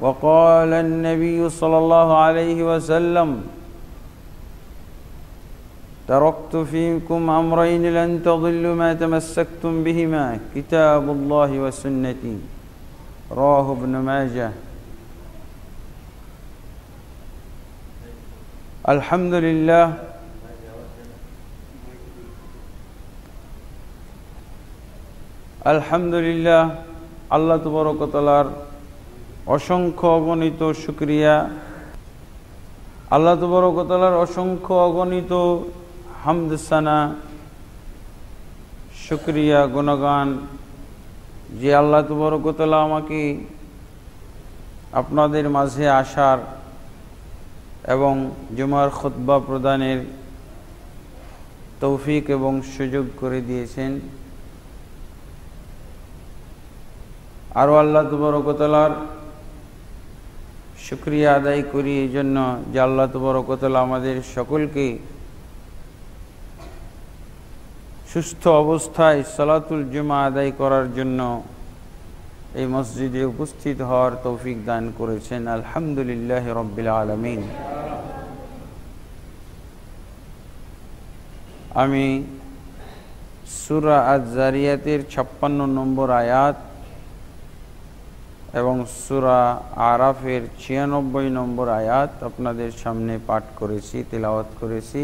وقال النبي صلى الله عليه وسلم تركت فيكم أمرين لن تضلوا ما تمسكتم بهما كتاب الله وسنتي راه ابن ماجه الحمد لله الحمد لله تبارك وتعالى অসংখ্য অগণিত শুক্রিয়া আল্লাহ তবরকতালার অসংখ্য অগণিত হামদসানা শুক্রিয়া গুণগান যে আল্লাহ তবরকতলা আমাকে আপনাদের মাঝে আসার এবং জুমার খুতবা প্রদানের তৌফিক এবং সুযোগ করে দিয়েছেন আরও আল্লাহ তবরকতলার শুক্রিয়া আদায় করি এই জন্য জাল্লাত বরকতল আমাদের সকলকে সুস্থ অবস্থায় সালাতুল জুমা আদায় করার জন্য এই মসজিদে উপস্থিত হওয়ার তৌফিক দান করেছেন আলহামদুলিল্লাহ রব্বিল আলমিন আমি সুরা আজ জারিয়াতের ছাপ্পান্ন নম্বর আয়াত এবং সুরা আরাফের ছিয়ানব্বই নম্বর আয়াত আপনাদের সামনে পাঠ করেছি তেলাওয়াত করেছি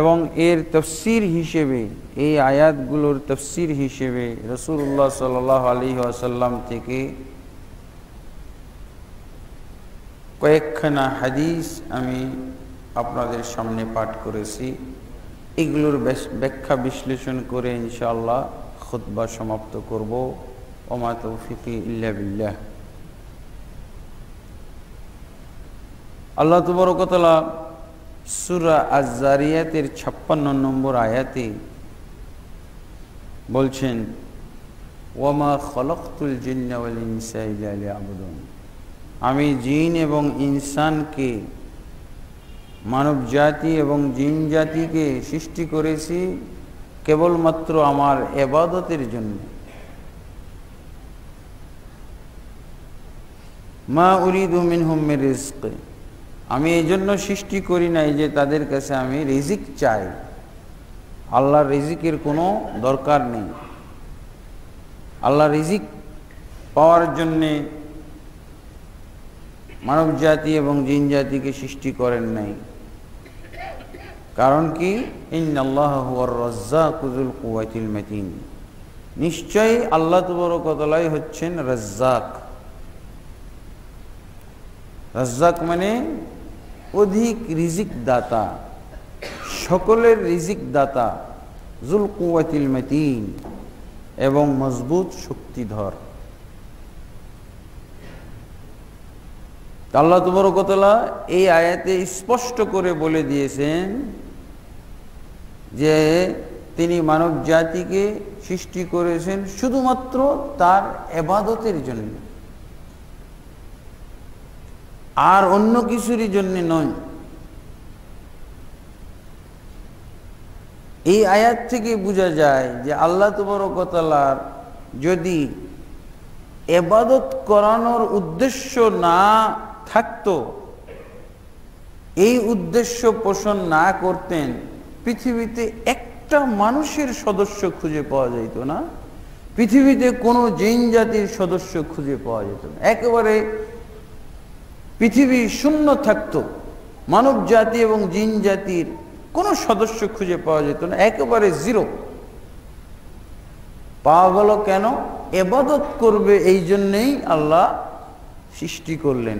এবং এর তফসির হিসেবে এই আয়াতগুলোর তফসির হিসেবে রসুল্লাহ সাল আলী আসাল্লাম থেকে কয়েকখানা হাদিস আমি আপনাদের সামনে পাঠ করেছি এগুলোর ব্যাখ্যা বিশ্লেষণ করে ইনশাল্লাহ খুতবা সমাপ্ত করবো وما তৌফিকি ইল্লা বিল্লাহ আল্লাহ তবরকতলা সুরা আজারিয়াতের ছাপ্পান্ন নম্বর আয়াতে বলছেন ওয়ামা খলকুল জিন্নাওয়াল ইনসা ইল্লা আবুদন আমি জিন এবং ইনসানকে মানব জাতি এবং জিন জাতিকে সৃষ্টি করেছি কেবলমাত্র আমার এবাদতের জন্য মা উরিদু মিন হুমের রিস্ক আমি এই জন্য সৃষ্টি করি নাই যে তাদের কাছে আমি রিজিক চাই আল্লাহর রিজিকের কোনো দরকার নেই আল্লাহ রিজিক পাওয়ার জন্যে মানব জাতি এবং জিন জাতিকে সৃষ্টি করেন নাই কারণ কি নিশ্চয়ই আল্লাহ তবরকতলাই হচ্ছেন রাজ্জাক রাজ্জাক মানে অধিক রিজিক দাতা সকলের রিজিক দাতা জুল কুয়াতিল মেতিন এবং মজবুত শক্তিধর আল্লাহ তুবরকতলা এই আয়াতে স্পষ্ট করে বলে দিয়েছেন যে তিনি মানব জাতিকে সৃষ্টি করেছেন শুধুমাত্র তার এবাদতের জন্য আর অন্য কিছুরই জন্যে নয় এই আয়াত থেকে বোঝা যায় যে আল্লাহ তবরকতালার যদি এবাদত করানোর উদ্দেশ্য না থাকতো এই উদ্দেশ্য পোষণ না করতেন পৃথিবীতে একটা মানুষের সদস্য খুঁজে পাওয়া যেত না পৃথিবীতে কোনো জিন জাতির সদস্য খুঁজে পাওয়া যেত না একেবারে পৃথিবী শূন্য থাকত মানব জাতি এবং জিন জাতির কোনো সদস্য খুঁজে পাওয়া যেত না একেবারে জিরো পাওয়া গেল কেন এবাদত করবে এই জন্যেই আল্লাহ সৃষ্টি করলেন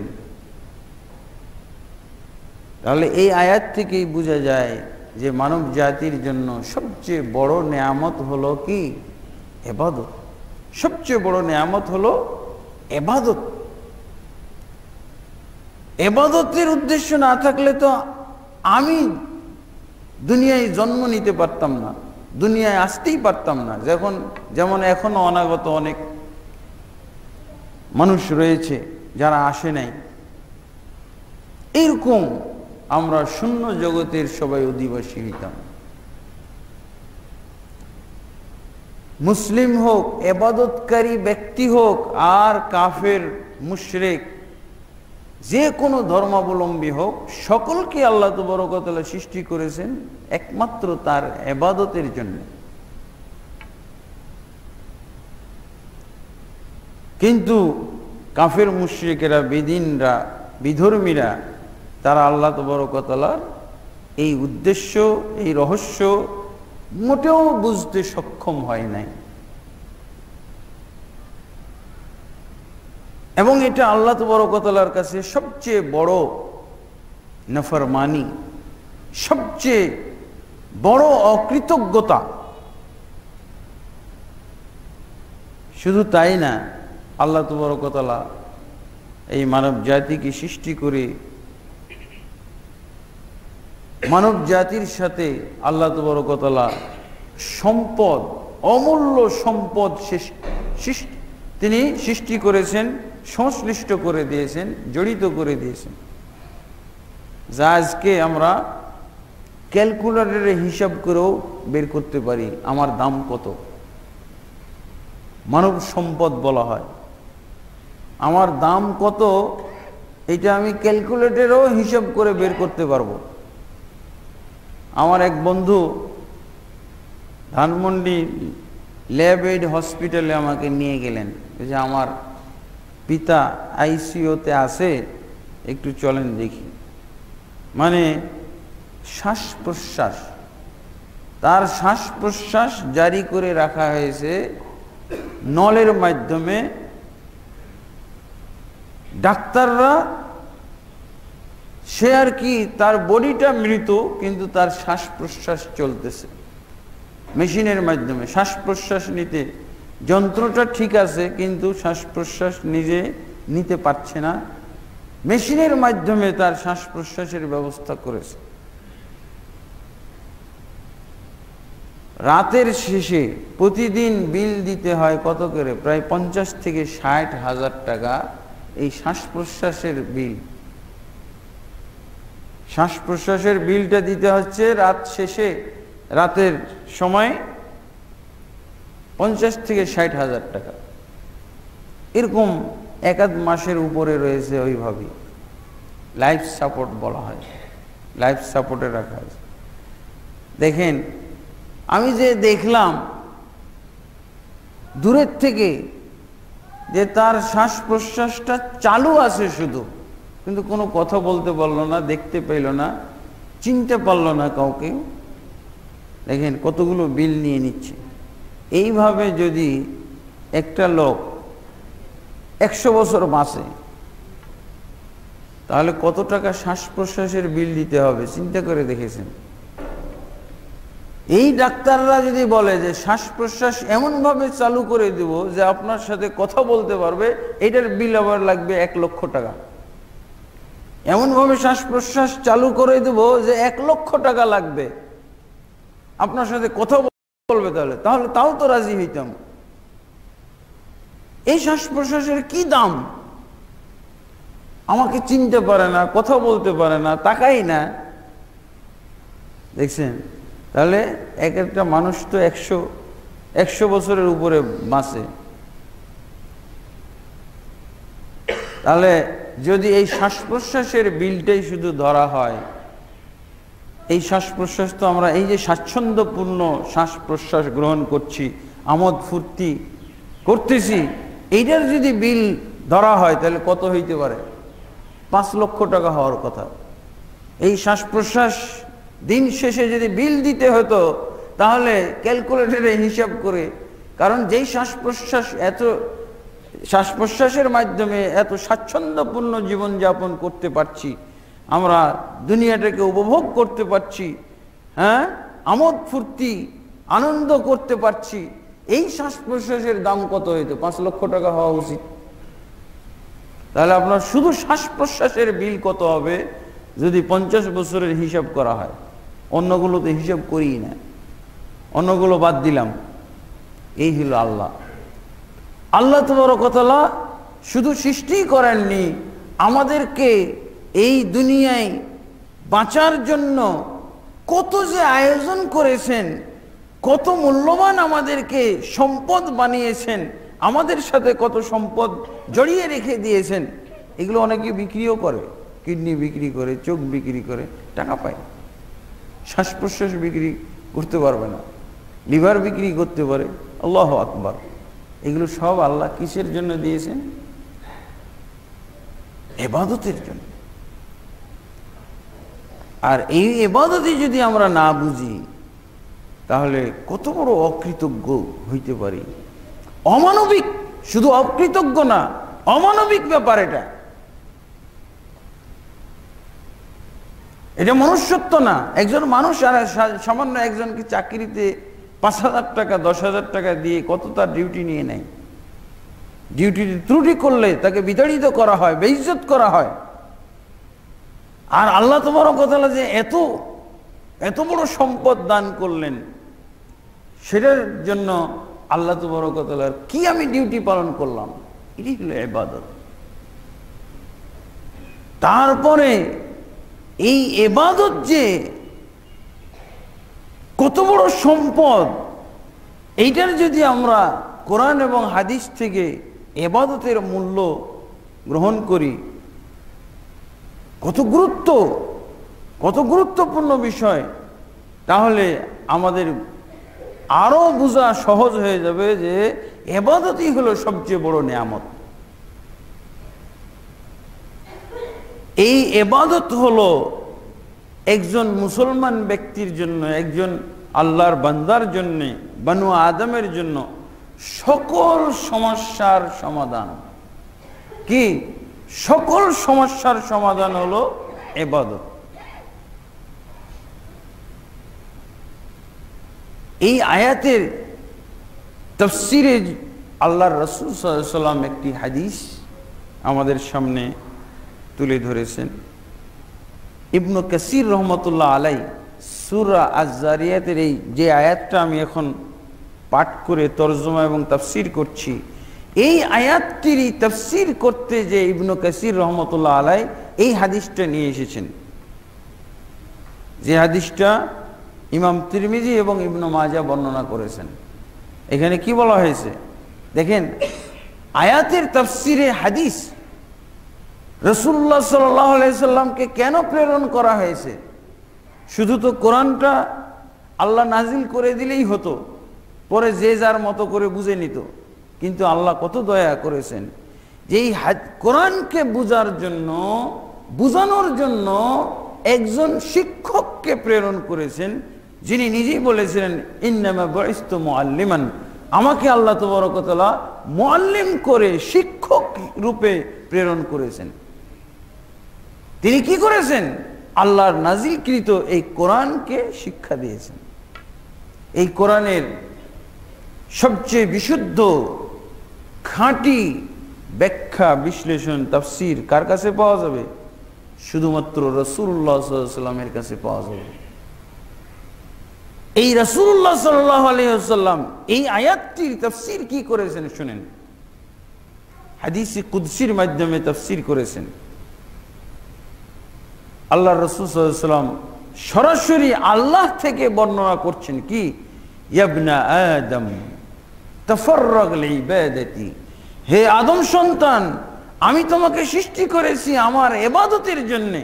তাহলে এই আয়াত থেকেই বোঝা যায় যে মানব জাতির জন্য সবচেয়ে বড় নেয়ামত হলো কি এবাদত সবচেয়ে বড় নেয়ামত হলো এবাদত এবাদতের উদ্দেশ্য না থাকলে তো আমি দুনিয়ায় জন্ম নিতে পারতাম না দুনিয়ায় আসতেই পারতাম না যখন যেমন এখনো অনাগত অনেক মানুষ রয়েছে যারা আসে নাই এরকম আমরা শূন্য জগতের সবাই অধিবাসী হইতাম মুসলিম হোক এবাদতকারী ব্যক্তি হোক আর কাফের মুশরেক যে কোনো ধর্মাবলম্বী হোক সকলকে আল্লাহ বরকতলা সৃষ্টি করেছেন একমাত্র তার এবাদতের জন্য কিন্তু কাফের মুশ্রিকেরা বেদিনরা বিধর্মীরা তারা আল্লাহ বরকতলার এই উদ্দেশ্য এই রহস্য মোটেও বুঝতে সক্ষম হয় নাই এবং এটা আল্লাহ তবরকতলার কাছে সবচেয়ে বড় নফরমানি সবচেয়ে বড় অকৃতজ্ঞতা শুধু তাই না আল্লাহ তবরকতলা এই মানব জাতিকে সৃষ্টি করে মানব জাতির সাথে আল্লাহ তবরকতলা সম্পদ অমূল্য সম্পদ তিনি সৃষ্টি করেছেন সংশ্লিষ্ট করে দিয়েছেন জড়িত করে দিয়েছেন যা আজকে আমরা ক্যালকুলেটারে হিসাব করেও বের করতে পারি আমার দাম কত মানব সম্পদ বলা হয় আমার দাম কত এটা আমি ক্যালকুলেটারেও হিসাব করে বের করতে পারবো আমার এক বন্ধু ধানমন্ডি ল্যাব এইড হসপিটালে আমাকে নিয়ে গেলেন যে আমার পিতা আইসিওতে আছে একটু চলেন দেখি মানে শ্বাস প্রশ্বাস তার শ্বাস প্রশ্বাস জারি করে রাখা হয়েছে নলের মাধ্যমে ডাক্তাররা সে আর কি তার বডিটা মৃত কিন্তু তার শ্বাস প্রশ্বাস চলতেছে মেশিনের মাধ্যমে শ্বাস প্রশ্বাস নিতে যন্ত্রটা ঠিক আছে কিন্তু শ্বাস প্রশ্বাস নিজে নিতে পারছে না মেশিনের মাধ্যমে তার শ্বাস প্রশ্বাসের ব্যবস্থা করেছে রাতের শেষে প্রতিদিন বিল দিতে হয় কত করে প্রায় পঞ্চাশ থেকে ষাট হাজার টাকা এই শ্বাস প্রশ্বাসের বিল শ্বাস প্রশ্বাসের বিলটা দিতে হচ্ছে রাত শেষে রাতের সময় পঞ্চাশ থেকে ষাট হাজার টাকা এরকম একাধ মাসের উপরে রয়েছে ওইভাবে লাইফ সাপোর্ট বলা হয় লাইফ সাপোর্টে রাখা হয় দেখেন আমি যে দেখলাম দূরের থেকে যে তার শ্বাস প্রশ্বাসটা চালু আছে শুধু কিন্তু কোনো কথা বলতে পারলো না দেখতে পেল না চিনতে পারলো না কাউকে দেখেন কতগুলো বিল নিয়ে নিচ্ছে এইভাবে যদি একটা লোক একশো বছর বাঁচে তাহলে কত টাকা শ্বাস প্রশ্বাসের বিল দিতে হবে চিন্তা করে দেখেছেন এই ডাক্তাররা যদি বলে যে শ্বাস প্রশ্বাস এমনভাবে চালু করে দেব যে আপনার সাথে কথা বলতে পারবে এটার বিল আবার লাগবে এক লক্ষ টাকা এমনভাবে শ্বাস প্রশ্বাস চালু করে দেব যে এক লক্ষ টাকা লাগবে আপনার সাথে কথা বলবে তাহলে তাহলে তাও তো রাজি হইতাম এই শ্বাস প্রশ্বাসের কি দাম আমাকে চিনতে পারে না কথা বলতে পারে না তাকাই না দেখছেন তাহলে এক একটা মানুষ তো একশো একশো বছরের উপরে বাঁচে তাহলে যদি এই শ্বাস প্রশ্বাসের বিলটাই শুধু ধরা হয় এই শ্বাস প্রশ্বাস তো আমরা এই যে স্বাচ্ছন্দ্যপূর্ণ শ্বাস প্রশ্বাস গ্রহণ করছি আমোদ ফুর্তি করতেছি এইটার যদি বিল ধরা হয় তাহলে কত হইতে পারে পাঁচ লক্ষ টাকা হওয়ার কথা এই শ্বাস প্রশ্বাস দিন শেষে যদি বিল দিতে হতো তাহলে ক্যালকুলেটারে হিসাব করে কারণ যেই শ্বাস প্রশ্বাস এত শ্বাস প্রশ্বাসের মাধ্যমে এত স্বাচ্ছন্দ্যপূর্ণ জীবনযাপন করতে পারছি আমরা দুনিয়াটাকে উপভোগ করতে পারছি হ্যাঁ আমোদ ফুর্তি আনন্দ করতে পারছি এই শ্বাস প্রশ্বাসের দাম কত হইতো পাঁচ লক্ষ টাকা হওয়া উচিত তাহলে আপনার শুধু শ্বাস প্রশ্বাসের বিল কত হবে যদি পঞ্চাশ বছরের হিসাব করা হয় অন্যগুলো তো হিসাব করি না অন্যগুলো বাদ দিলাম এই হলো আল্লাহ আল্লাহ তোমার কথালা শুধু সৃষ্টি করেননি আমাদেরকে এই দুনিয়ায় বাঁচার জন্য কত যে আয়োজন করেছেন কত মূল্যবান আমাদেরকে সম্পদ বানিয়েছেন আমাদের সাথে কত সম্পদ জড়িয়ে রেখে দিয়েছেন এগুলো অনেকে বিক্রিও করে কিডনি বিক্রি করে চোখ বিক্রি করে টাকা পায় শ্বাস প্রশ্বাস বিক্রি করতে পারবে না লিভার বিক্রি করতে পারে আল্লাহ আকবর এগুলো সব আল্লাহ কিসের জন্য দিয়েছেন এবাদতের জন্য আর এই এবাদতি যদি আমরা না বুঝি তাহলে কত বড় অকৃতজ্ঞ হইতে পারি অমানবিক শুধু অকৃতজ্ঞ না অমানবিক ব্যাপার এটা এটা মনুষ্যত্ব না একজন মানুষ আর সামান্য একজনকে চাকরিতে পাঁচ হাজার টাকা দশ হাজার টাকা দিয়ে কত তার ডিউটি নিয়ে নেয় ডিউটিতে ত্রুটি করলে তাকে বিতাড়িত করা হয় বেইজত করা হয় আর আল্লাহ তোমার কথা যে এত এত বড় সম্পদ দান করলেন সেটার জন্য আল্লাহ তোমার কথা কি আমি ডিউটি পালন করলাম এটি হলো এবাদত তারপরে এই এবাদত যে কত বড় সম্পদ এইটার যদি আমরা কোরআন এবং হাদিস থেকে এবাদতের মূল্য গ্রহণ করি কত গুরুত্ব কত গুরুত্বপূর্ণ বিষয় তাহলে আমাদের আরও বোঝা সহজ হয়ে যাবে যে এবাদতই হলো সবচেয়ে বড় নিয়ামত এই এবাদত হলো একজন মুসলমান ব্যক্তির জন্য একজন আল্লাহর বান্দার জন্য বানু আদমের জন্য সকল সমস্যার সমাধান কি সকল সমস্যার সমাধান হলো এবাদত এই আয়াতের তফসিরে আল্লাহর রসুল সাল্লাম একটি হাদিস আমাদের সামনে তুলে ধরেছেন ইবনু কাসির রহমতুল্লাহ আলাই সুরা আজারিয়াতের এই যে আয়াতটা আমি এখন পাঠ করে তর্জমা এবং তাফসির করছি এই আয়াতটির তফসির করতে যে ইবনু কাসির রহমতুল্লাহ আলাই এই হাদিসটা নিয়ে এসেছেন যে হাদিসটা ইমাম তিরমিজি এবং ইবনু মাজা বর্ণনা করেছেন এখানে কি বলা হয়েছে দেখেন আয়াতের তফসিরে হাদিস রসুল্লাহ সাল্লামকে কেন প্রেরণ করা হয়েছে শুধু তো কোরআনটা আল্লাহ নাজিল করে দিলেই হতো পরে যে যার মতো করে বুঝে নিত কিন্তু আল্লাহ কত দয়া করেছেন এই কোরআনকে বুঝার জন্য বুঝানোর জন্য একজন শিক্ষককে প্রেরণ করেছেন যিনি নিজেই বলেছিলেন ইন্নামা বয়স্ত মোয়াল্লিমান আমাকে আল্লাহ তবরকতলা মোয়াল্লিম করে শিক্ষক রূপে প্রেরণ করেছেন তিনি কি করেছেন আল্লাহর নাজিলকৃত এই কোরআনকে শিক্ষা দিয়েছেন এই কোরআনের সবচেয়ে বিশুদ্ধ খাঁটি ব্যাখ্যা বিশ্লেষণ তাফসির কার কাছে পাওয়া যাবে শুধুমাত্র রসুল্লাহ সাল্লামের কাছে পাওয়া যাবে এই রসুল্লাহ সাল্লাহ আলহ্লাম এই আয়াতটির তফসির কি করেছেন শুনেন হাদিসি কুদ্সির মাধ্যমে তফসির করেছেন আল্লাহ রসুলাম সরাসরি আল্লাহ থেকে বর্ণনা করছেন কি ইয়াবনা আদম তফরগলি হে আদম সন্তান আমি তোমাকে সৃষ্টি করেছি আমার এবাদতের জন্যে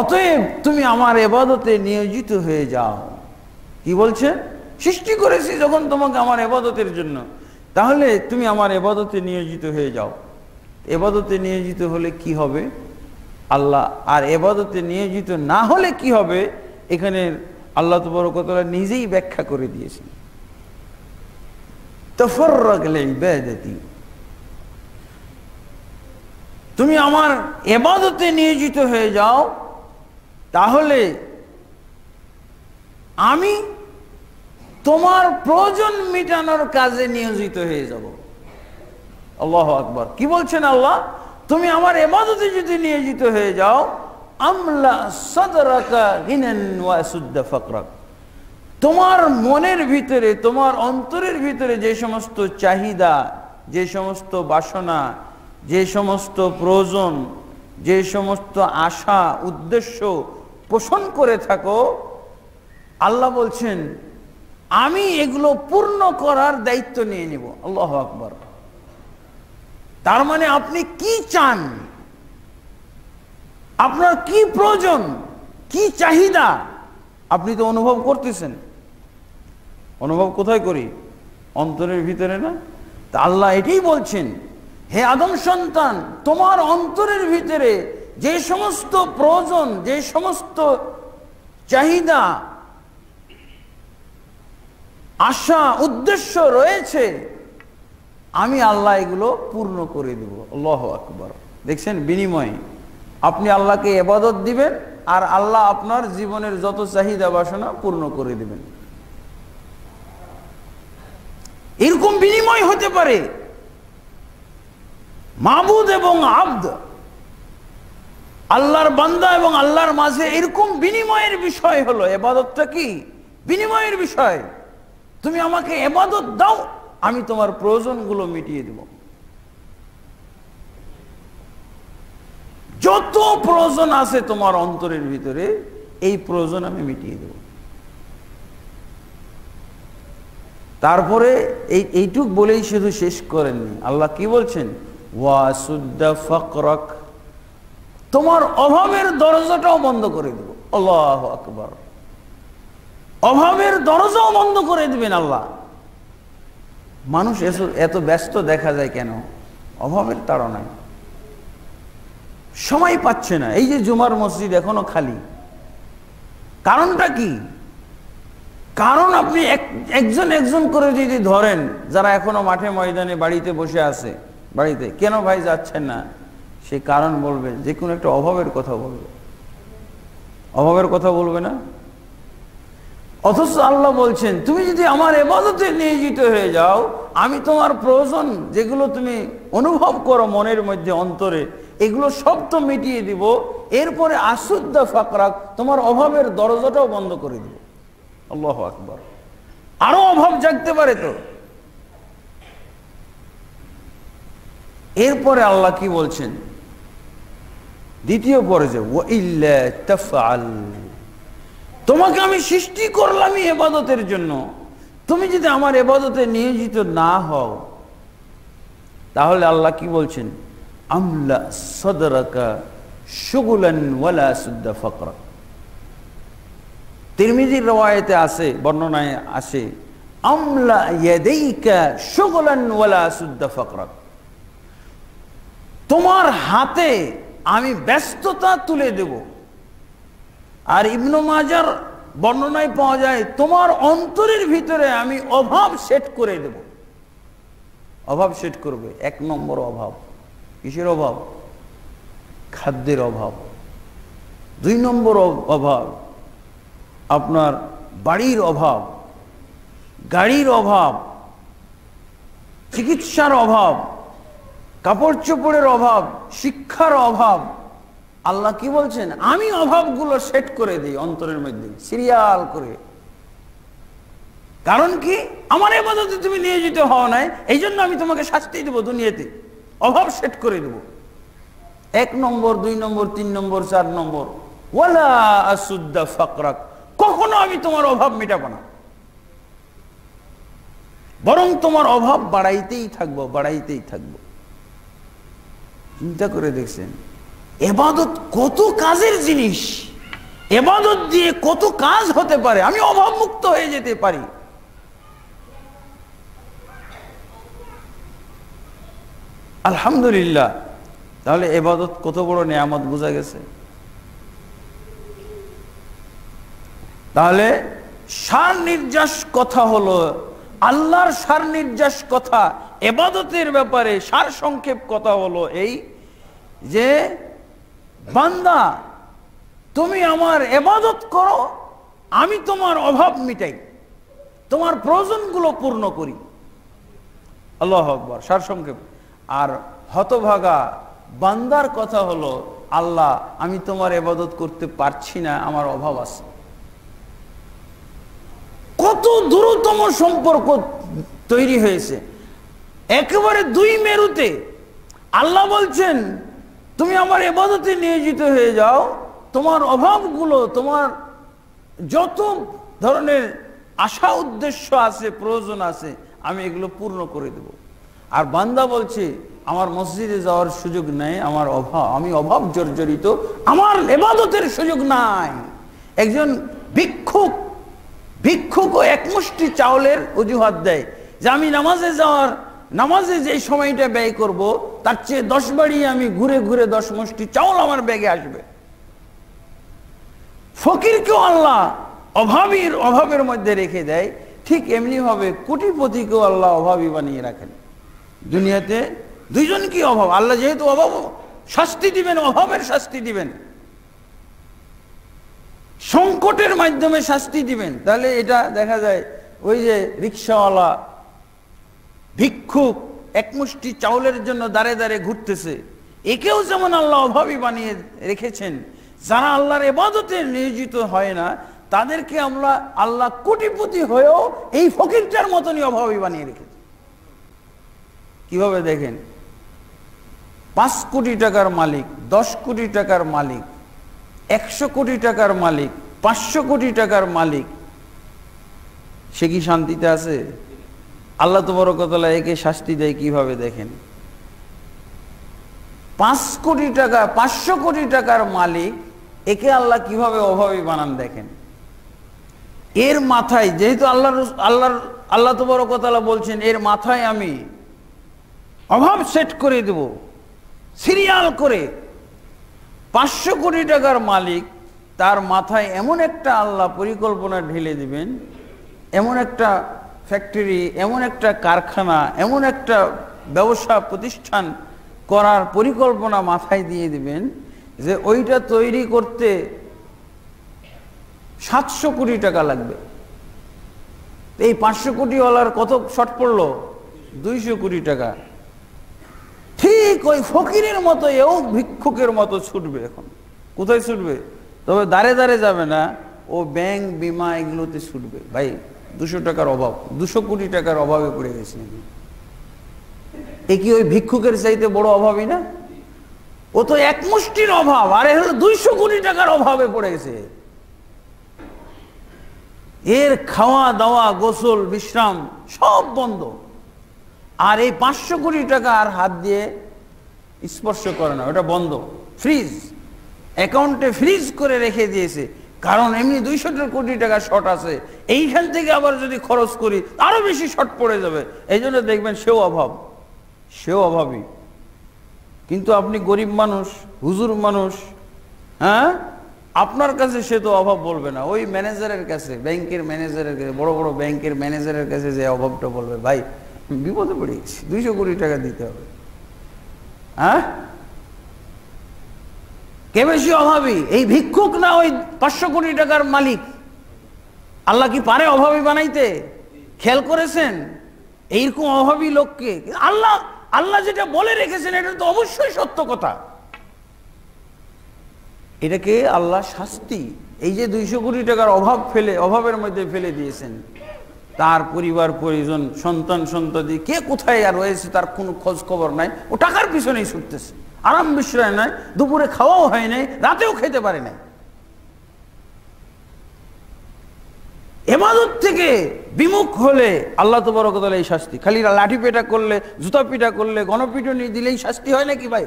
অতএব তুমি আমার এবাদতে নিয়োজিত হয়ে যাও কি বলছে সৃষ্টি করেছি যখন তোমাকে আমার এবাদতের জন্য তাহলে তুমি আমার এবাদতে নিয়োজিত হয়ে যাও এবাদতে নিয়োজিত হলে কি হবে আল্লাহ আর এবাদতে নিয়োজিত না হলে কি হবে এখানের আল্লাহ তবরকতলা নিজেই ব্যাখ্যা করে দিয়েছেন তুমি আমার এবাদতে নিয়োজিত হয়ে যাও তাহলে আমি তোমার প্রয়োজন মেটানোর কাজে নিয়োজিত হয়ে যাব আল্লাহ আকবর কি বলছেন আল্লাহ তুমি আমার এবাদতে যদি নিয়োজিত হয়ে যাও আমলা সদরাকা হিনেন ওয়াসুদ্দা ফকরাক তোমার মনের ভিতরে তোমার অন্তরের ভিতরে যে সমস্ত চাহিদা যে সমস্ত বাসনা যে সমস্ত প্রয়োজন যে সমস্ত আশা উদ্দেশ্য পোষণ করে থাকো আল্লাহ বলছেন আমি এগুলো পূর্ণ করার দায়িত্ব নিয়ে নিব আল্লাহ আকবর তার মানে আপনি কি চান আপনার কি প্রয়োজন কি চাহিদা আপনি তো অনুভব করতেছেন অনুভব কোথায় করি অন্তরের ভিতরে না তা আল্লাহ এটাই বলছেন হে আদম সন্তান তোমার অন্তরের ভিতরে যে সমস্ত প্রয়োজন যে সমস্ত চাহিদা আশা উদ্দেশ্য রয়েছে আমি আল্লাহ এগুলো পূর্ণ করে দেব আল্লাহ আকবর দেখছেন বিনিময়ে আপনি আল্লাহকে এবাদত দিবেন আর আল্লাহ আপনার জীবনের যত চাহিদা বাসনা পূর্ণ করে দেবেন এরকম বিনিময় হতে পারে মাবুদ এবং আব্দ আল্লাহর বান্দা এবং আল্লাহর মাঝে এরকম বিনিময়ের বিষয় হলো এবাদতটা কি বিনিময়ের বিষয় তুমি আমাকে এবাদত দাও আমি তোমার প্রয়োজনগুলো মিটিয়ে দেবো যত প্রয়োজন আছে তোমার অন্তরের ভিতরে এই প্রয়োজন আমি মিটিয়ে দেব তারপরে এই এইটুক বলেই শুধু শেষ করেননি আল্লাহ কি বলছেন ওয়াসুদ্দা ফকরক তোমার অভাবের দরজাটাও বন্ধ করে দেব আল্লাহ আকবর অভাবের দরজাও বন্ধ করে দেবেন আল্লাহ মানুষ এত ব্যস্ত দেখা যায় কেন অভাবের তাড়নায় সময় পাচ্ছে না এই যে জুমার মসজিদ এখনো খালি কারণটা কি কারণ আপনি একজন একজন করে যদি ধরেন যারা এখনো মাঠে ময়দানে বাড়িতে বসে আছে বাড়িতে কেন ভাই যাচ্ছেন না সে কারণ বলবে যে কোনো একটা অভাবের কথা বলবে অভাবের কথা বলবে না অথচ আল্লাহ বলছেন তুমি যদি আমার এবাদতে নিয়োজিত হয়ে যাও আমি তোমার প্রয়োজন যেগুলো তুমি অনুভব করো মনের মধ্যে অন্তরে এগুলো সব তো মিটিয়ে দিব এরপরে আসুদ্দা ফাকরাক তোমার অভাবের দরজাটাও বন্ধ করে দিব আল্লাহ আকবর আরো অভাব জাগতে পারে তো এরপরে আল্লাহ কি বলছেন দ্বিতীয় পরে পর্যায়ে তোমাকে আমি সৃষ্টি করলামই এবাদতের জন্য তুমি যদি আমার এবাদতে নিয়োজিত না হও তাহলে আল্লাহ কি বলছেন আমলা সদরাকা সুগুলান ওয়ালা সুদ্দা ফকরা তিরমিজির রওয়ায়েতে আসে বর্ণনায় আসে আমলা ইয়াদাইকা সুগুলান ওয়ালা সুদ্দা ফকরা তোমার হাতে আমি ব্যস্ততা তুলে দেব আর ইবনু মাজার বর্ণনায় পাওয়া যায় তোমার অন্তরের ভিতরে আমি অভাব সেট করে দেব অভাব সেট করবে এক নম্বর অভাব কিসের অভাব খাদ্যের অভাব দুই নম্বর অভাব আপনার বাড়ির অভাব গাড়ির অভাব চিকিৎসার অভাব কাপড় চোপড়ের অভাব শিক্ষার অভাব আল্লাহ কি বলছেন আমি অভাবগুলো সেট করে দিই অন্তরের মধ্যে সিরিয়াল করে কারণ কি আমার এবাদতে তুমি নিয়োজিত হওয়া নাই এই জন্য আমি তোমাকে শাস্তি দেবো দুনিয়াতে অভাব সেট করে দেব এক নম্বর দুই নম্বর তিন নম্বর চার নম্বর ওয়ালা আসুদ্দা ফাকরাক কখনো আমি তোমার অভাব মেটাবো না বরং তোমার অভাব বাড়াইতেই থাকবো বাড়াইতেই থাকবো চিন্তা করে দেখছেন এবাদত কত কাজের জিনিস এবাদত দিয়ে কত কাজ হতে পারে আমি অভাব মুক্ত হয়ে যেতে পারি আলহামদুলিল্লাহ তাহলে এবাদত কত বড় নিয়ামত বোঝা গেছে তাহলে সার নির্যাস কথা হলো আল্লাহর সার নির্যাস কথা এবাদতের ব্যাপারে সার সংক্ষেপ কথা হলো এই যে বান্দা তুমি আমার এবাদত করো আমি তোমার অভাব মিটাই তোমার প্রয়োজনগুলো পূর্ণ করি আল্লাহ আকবর সার সংক্ষেপ আর হতভাগা বান্দার কথা হলো আল্লাহ আমি তোমার এবাদত করতে পারছি না আমার অভাব আছে কত দ্রুতম সম্পর্ক তৈরি হয়েছে একেবারে দুই মেরুতে আল্লাহ বলছেন তুমি আমার এবাদতে নিয়োজিত হয়ে যাও তোমার অভাবগুলো তোমার যত ধরনের আশা উদ্দেশ্য আছে প্রয়োজন আছে আমি এগুলো পূর্ণ করে দেবো আর বান্দা বলছে আমার মসজিদে যাওয়ার সুযোগ নেই আমার অভাব আমি অভাব জর্জরিত আমার এবাদতের সুযোগ নাই একজন ভিক্ষুক ভিক্ষুক ও একমুষ্টি চাউলের অজুহাত দেয় যে আমি নামাজে যাওয়ার নামাজে যে সময়টা ব্যয় করব তার চেয়ে দশ বাড়ি আমি ঘুরে ঘুরে দশ মুষ্টি চাউল আমার ব্যাগে আসবে ফকিরকেও আল্লাহ অভাবীর অভাবের মধ্যে রেখে দেয় ঠিক এমনিভাবে কোটিপতিকেও আল্লাহ অভাবী বানিয়ে রাখেন দুনিয়াতে দুইজন কি অভাব আল্লাহ যেহেতু অভাব শাস্তি দিবেন অভাবের শাস্তি দিবেন সংকটের মাধ্যমে শাস্তি দিবেন তাহলে এটা দেখা যায় ওই যে রিক্সাওয়ালা ভিক্ষুক একমুষ্টি চাউলের জন্য দাঁড়ে দাঁড়ে ঘুরতেছে একেও যেমন আল্লাহ অভাবই বানিয়ে রেখেছেন যারা আল্লাহর এবাদতে নিয়োজিত হয় না তাদেরকে আমরা আল্লাহ কোটিপতি হয়েও এই ফকিরটার মতনই অভাবই বানিয়ে রেখেছি কিভাবে দেখেন পাঁচ কোটি টাকার মালিক দশ কোটি টাকার মালিক একশো কোটি টাকার মালিক পাঁচশো কোটি টাকার মালিক সে কি শান্তিতে আছে আল্লাহ তবরকতলা একে শাস্তি দেয় কিভাবে দেখেন পাঁচ কোটি টাকা পাঁচশো কোটি টাকার মালিক একে আল্লাহ কিভাবে অভাবী বানান দেখেন এর মাথায় যেহেতু আল্লাহ আল্লাহর আল্লাহ তবরকতলা বলছেন এর মাথায় আমি অভাব সেট করে দেব সিরিয়াল করে পাঁচশো কোটি টাকার মালিক তার মাথায় এমন একটা আল্লাহ পরিকল্পনা ঢেলে দিবেন এমন একটা ফ্যাক্টরি এমন একটা কারখানা এমন একটা ব্যবসা প্রতিষ্ঠান করার পরিকল্পনা মাথায় দিয়ে দিবেন যে ওইটা তৈরি করতে সাতশো কোটি টাকা লাগবে এই পাঁচশো কোটিওয়ালার কত শর্ট পড়লো দুইশো কোটি টাকা ঠিক ওই ফকিরের মতো এও ভিক্ষুকের মতো ছুটবে এখন কোথায় ছুটবে তবে দাঁড়ে দাঁড়ে যাবে না ও ব্যাংক বিমা এগুলোতে ছুটবে ভাই দুশো টাকার অভাব দুশো কোটি টাকার অভাবে পড়ে গেছে এ কি ওই ভিক্ষুকের চাইতে বড় অভাবই না ও তো এক মুষ্টির অভাব আরে হলো দুইশো কোটি টাকার অভাবে পড়ে গেছে এর খাওয়া দাওয়া গোসল বিশ্রাম সব বন্ধ আর এই পাঁচশো কোটি টাকা আর হাত দিয়ে স্পর্শ করে না ওটা বন্ধ ফ্রিজ অ্যাকাউন্টে ফ্রিজ করে রেখে দিয়েছে কারণ এমনি দুইশো কোটি টাকা শর্ট আছে এইখান থেকে আবার যদি খরচ করি আরও বেশি শর্ট পড়ে যাবে এই জন্য দেখবেন সেও অভাব সেও অভাবই কিন্তু আপনি গরিব মানুষ হুজুর মানুষ হ্যাঁ আপনার কাছে সে তো অভাব বলবে না ওই ম্যানেজারের কাছে ব্যাংকের ম্যানেজারের কাছে বড় বড় ব্যাংকের ম্যানেজারের কাছে যে অভাবটা বলবে ভাই বিপদে পড়ে গেছি দুইশো কোটি টাকা দিতে হবে হ্যাঁ কে বেশি অভাবী এই ভিক্ষুক না ওই পাঁচশো কোটি টাকার মালিক আল্লাহ কি পারে অভাবী বানাইতে খেল করেছেন এইরকম অভাবী লোককে আল্লাহ আল্লাহ যেটা বলে রেখেছেন এটা তো অবশ্যই সত্য কথা এটাকে আল্লাহ শাস্তি এই যে দুইশো কোটি টাকার অভাব ফেলে অভাবের মধ্যে ফেলে দিয়েছেন তার পরিবার পরিজন সন্তান সন্ততি কে কোথায় আর রয়েছে তার কোনো খোঁজ খবর নাই ও টাকার পিছনেই ছুটতেছে আরাম বিশ্রয় নাই দুপুরে খাওয়াও হয় নাই রাতেও খেতে পারে নাই এমাদত থেকে বিমুখ হলে আল্লাহ তো তবরকতলা এই শাস্তি খালি লাঠি পেটা করলে জুতা পিটা করলে গণপিটনি দিলেই শাস্তি হয় নাকি ভাই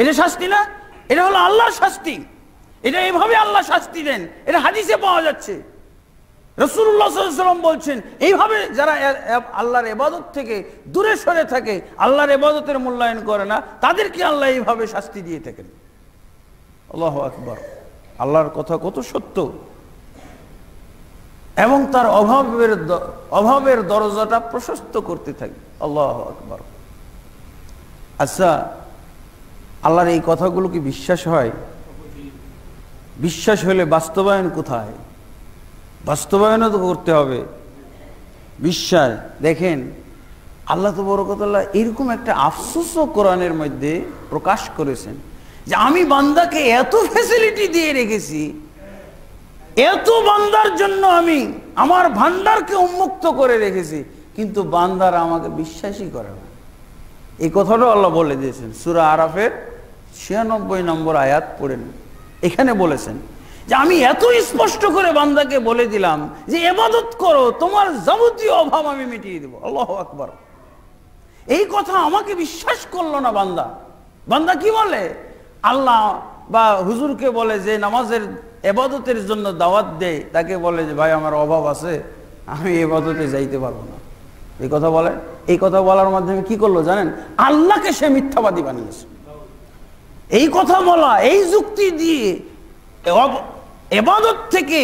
এটা শাস্তি না এটা হলো আল্লাহর শাস্তি এটা এভাবে আল্লাহ শাস্তি দেন এটা হাদিসে পাওয়া যাচ্ছে রসুল্লাহাম বলছেন এইভাবে যারা আল্লাহর এবাদত থেকে দূরে সরে থাকে আল্লাহর এবাদতের মূল্যায়ন করে না তাদেরকে আল্লাহ এইভাবে শাস্তি দিয়ে থাকেন আল্লাহ আকবর আল্লাহর কথা কত সত্য এবং তার অভাবের অভাবের দরজাটা প্রশস্ত করতে থাকে আল্লাহ আকবর আচ্ছা আল্লাহর এই কথাগুলো কি বিশ্বাস হয় বিশ্বাস হলে বাস্তবায়ন কোথায় বাস্তবায়নও তো করতে হবে বিশ্বাস দেখেন আল্লাহ তো বরকতাল্লাহ এরকম একটা আফসোসও কোরআনের মধ্যে প্রকাশ করেছেন যে আমি বান্দাকে এত ফ্যাসিলিটি দিয়ে রেখেছি এত বান্দার জন্য আমি আমার ভান্ডারকে উন্মুক্ত করে রেখেছি কিন্তু বান্দারা আমাকে বিশ্বাসই করে না এই কথাটাও আল্লাহ বলে দিয়েছেন সুরা আরাফের ছিয়ানব্বই নম্বর আয়াত পড়েন এখানে বলেছেন যে আমি এত স্পষ্ট করে বান্দাকে বলে দিলাম যে এবাদত করো তোমার যাবতীয় অভাব আমি মিটিয়ে দেবো আল্লাহ আকবর এই কথা আমাকে বিশ্বাস করলো না বান্দা বান্দা কি বলে আল্লাহ বা হুজুরকে বলে যে নামাজের এবাদতের জন্য দাওয়াত দেয় তাকে বলে যে ভাই আমার অভাব আছে আমি এবাদতে যাইতে পারবো না এই কথা বলে এই কথা বলার মাধ্যমে কি করলো জানেন আল্লাহকে সে মিথ্যাবাদী বানিয়েছে এই কথা বলা এই যুক্তি দিয়ে এবাদত থেকে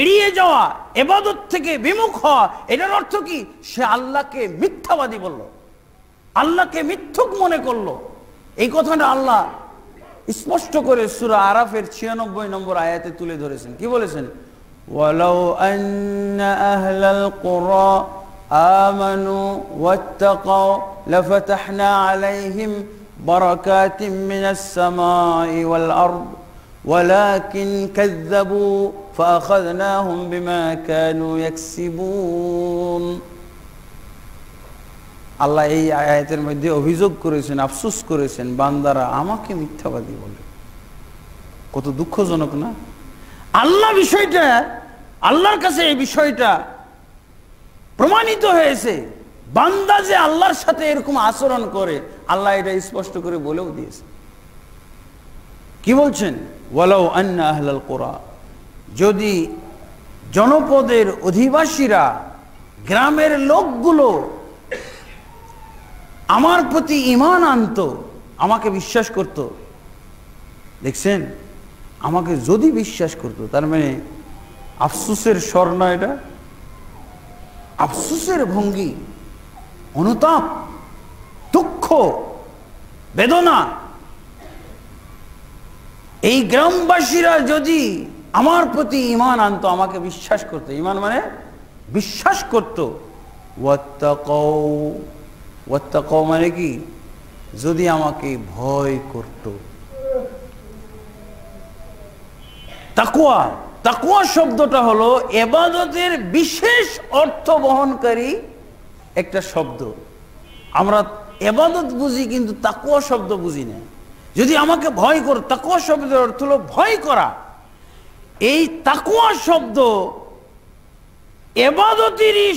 এড়িয়ে যাওয়া এবাদত থেকে বিমুখ হওয়া এটার অর্থ কি সে আল্লাহকে মিথ্যাবাদী বলল আল্লাহকে মিথ্যুক মনে করলো এই কথাটা আল্লাহ স্পষ্ট করে সুরা আরাফের ছিয়ানব্বই নম্বর আয়াতে তুলে ধরেছেন কি বলেছেন ওয়ালাউ آمنوا واتقوا لفتحنا عليهم بركات من السماء والأرض ولكن كذبوا فأخذناهم بما كانوا يكسبون আল্লাহ এই আয়াতের মধ্যে অভিযোগ করেছেন আফসোস করেছেন বান্দারা আমাকে মিথ্যাবাদী বলে কত দুঃখজনক না আল্লাহ বিষয়টা আল্লাহর কাছে এই বিষয়টা প্রমাণিত হয়েছে বান্দা যে আল্লাহর সাথে এরকম আচরণ করে আল্লাহ এটা স্পষ্ট করে বলেও দিয়েছে কি বলছেন ওয়ালাউ আন্না আহলাল কোরা যদি জনপদের অধিবাসীরা গ্রামের লোকগুলো আমার প্রতি ইমান আনত আমাকে বিশ্বাস করত দেখছেন আমাকে যদি বিশ্বাস করত তার মানে আফসুসের স্বর এটা আফসুসের ভঙ্গি অনুতাপ দুঃখ বেদনা এই গ্রামবাসীরা যদি আমার প্রতি ইমান আনতো আমাকে বিশ্বাস করত ইমান মানে বিশ্বাস করত ওয়াত্তাক মানে কি যদি আমাকে ভয় করত তাকুয়া তাকুয়া শব্দটা হলো এবাদতের বিশেষ অর্থ বহনকারী একটা শব্দ আমরা এবাদত বুঝি কিন্তু তাকুয়া শব্দ বুঝি না যদি আমাকে ভয় করো তাকুয়া শব্দের অর্থ হলো ভয় করা এই তাকুয়া শব্দ এবাদতিরই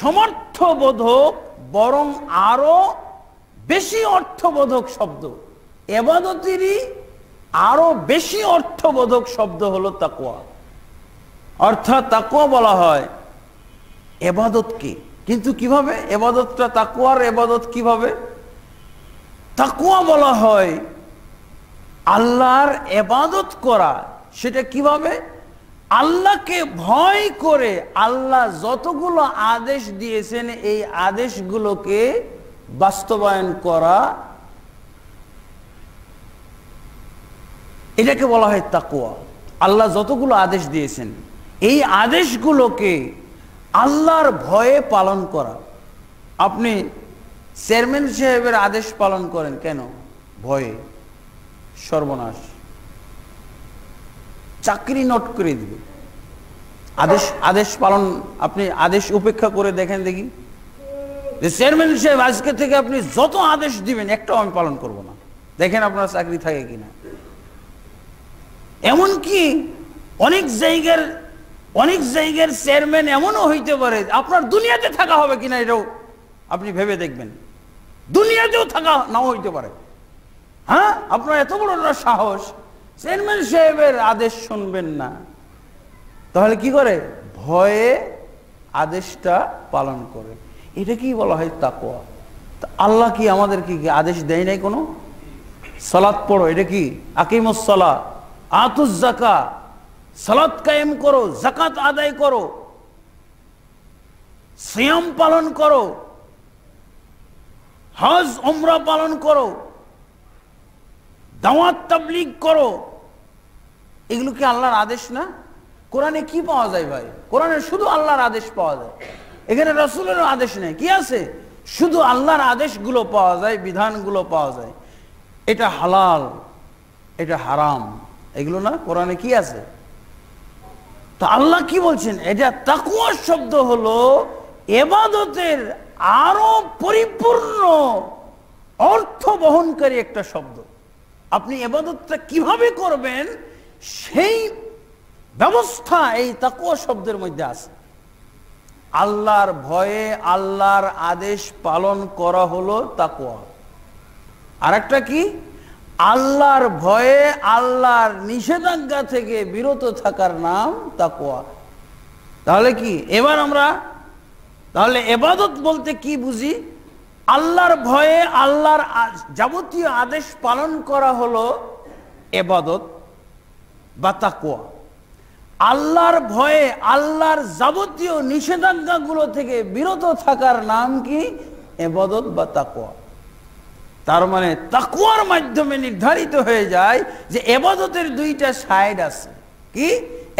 সমর্থবোধক বরং আরও বেশি অর্থবোধক শব্দ এবাদতিরই আরও বেশি অর্থবোধক শব্দ হলো তাকুয়া অর্থাৎ তাকুয়া বলা হয় এবাদতকে কিন্তু কিভাবে এবাদতটা তাকুয়ার এবাদত কিভাবে তাকুয়া বলা হয় আল্লাহর এবাদত করা সেটা কিভাবে আল্লাহকে ভয় করে আল্লাহ যতগুলো আদেশ দিয়েছেন এই আদেশগুলোকে বাস্তবায়ন করা এটাকে বলা হয় তাকুয়া আল্লাহ যতগুলো আদেশ দিয়েছেন এই আদেশগুলোকে আল্লাহর ভয়ে পালন করা আপনি চেয়ারম্যান সাহেবের আদেশ পালন করেন কেন ভয়ে সর্বনাশ চাকরি নট করে দিবে আদেশ আদেশ পালন আপনি আদেশ উপেক্ষা করে দেখেন দেখি যে চেয়ারম্যান সাহেব আজকে থেকে আপনি যত আদেশ দিবেন একটাও আমি পালন করব না দেখেন আপনার চাকরি থাকে কিনা এমনকি অনেক জায়গার অনেক জায়গার চেয়ারম্যান এমনও হইতে পারে আপনার দুনিয়াতে থাকা হবে কিনা এটাও আপনি ভেবে দেখবেন দুনিয়াতেও থাকা নাও হইতে পারে হ্যাঁ আপনার এত বড় সাহস চেয়ারম্যান সাহেবের আদেশ শুনবেন না তাহলে কি করে ভয়ে আদেশটা পালন করে এটা কি বলা হয় তাকোয়া তা আল্লাহ কি আমাদের কি আদেশ দেয় নাই কোনো সালাত পড়ো এটা কি আকিমসালা আতুস জাকা সালাদ কায়েম করো জাকাত আদায় করো সিয়াম পালন করো হজ উমরা পালন করো দাওয়াত তাবলিগ করো এগুলো কি আল্লাহর আদেশ না কোরআনে কি পাওয়া যায় ভাই কোরআনে শুধু আল্লাহর আদেশ পাওয়া যায় এখানে রসুলের আদেশ নেই কি আছে শুধু আল্লাহর আদেশগুলো পাওয়া যায় বিধানগুলো পাওয়া যায় এটা হালাল এটা হারাম এগুলো না কোরআনে কি আছে তো আল্লাহ কি বলছেন এটা তাকুয়ার শব্দ হলো এবাদতের আরো পরিপূর্ণ অর্থ বহনকারী একটা শব্দ আপনি এবাদতটা কিভাবে করবেন সেই ব্যবস্থা এই তাকুয়া শব্দের মধ্যে আছে আল্লাহর ভয়ে আল্লাহর আদেশ পালন করা হলো তাকুয়া আর একটা কি আল্লাহর ভয়ে আল্লাহর নিষেধাজ্ঞা থেকে বিরত থাকার নাম তাকুয়া তাহলে কি এবার আমরা তাহলে এবাদত বলতে কি বুঝি আল্লাহর ভয়ে আল্লাহর যাবতীয় আদেশ পালন করা হলো এবাদত বা তাকুয়া আল্লাহর ভয়ে আল্লাহর যাবতীয় নিষেধাজ্ঞাগুলো থেকে বিরত থাকার নাম কি এবাদত বা তাকুয়া তার মানে তাকুয়ার মাধ্যমে নির্ধারিত হয়ে যায় যে এবাদতের দুইটা সাইড আছে কি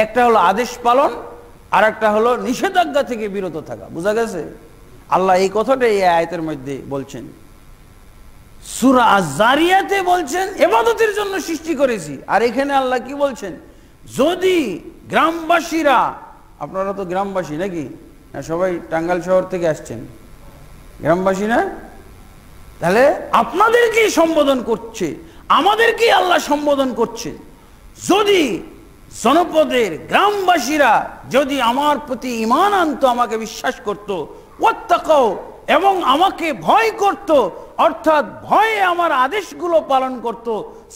একটা হলো আদেশ পালন আর একটা হলো নিষেধাজ্ঞা থেকে বিরত থাকা বোঝা গেছে আল্লাহ এই কথাটা এই আয়তের মধ্যে বলছেন সুরা আজারিয়াতে বলছেন এবাদতের জন্য সৃষ্টি করেছি আর এখানে আল্লাহ কি বলছেন যদি গ্রামবাসীরা আপনারা তো গ্রামবাসী নাকি না সবাই টাঙ্গাল শহর থেকে আসছেন গ্রামবাসী না তাহলে আপনাদেরকেই সম্বোধন করছে আমাদেরকেই আল্লাহ সম্বোধন করছে যদি জনপদের গ্রামবাসীরা যদি আমার প্রতি ইমান আনতো আমাকে বিশ্বাস করতো এবং আমাকে ভয় করত অর্থাৎ ভয়ে আমার আদেশগুলো পালন করত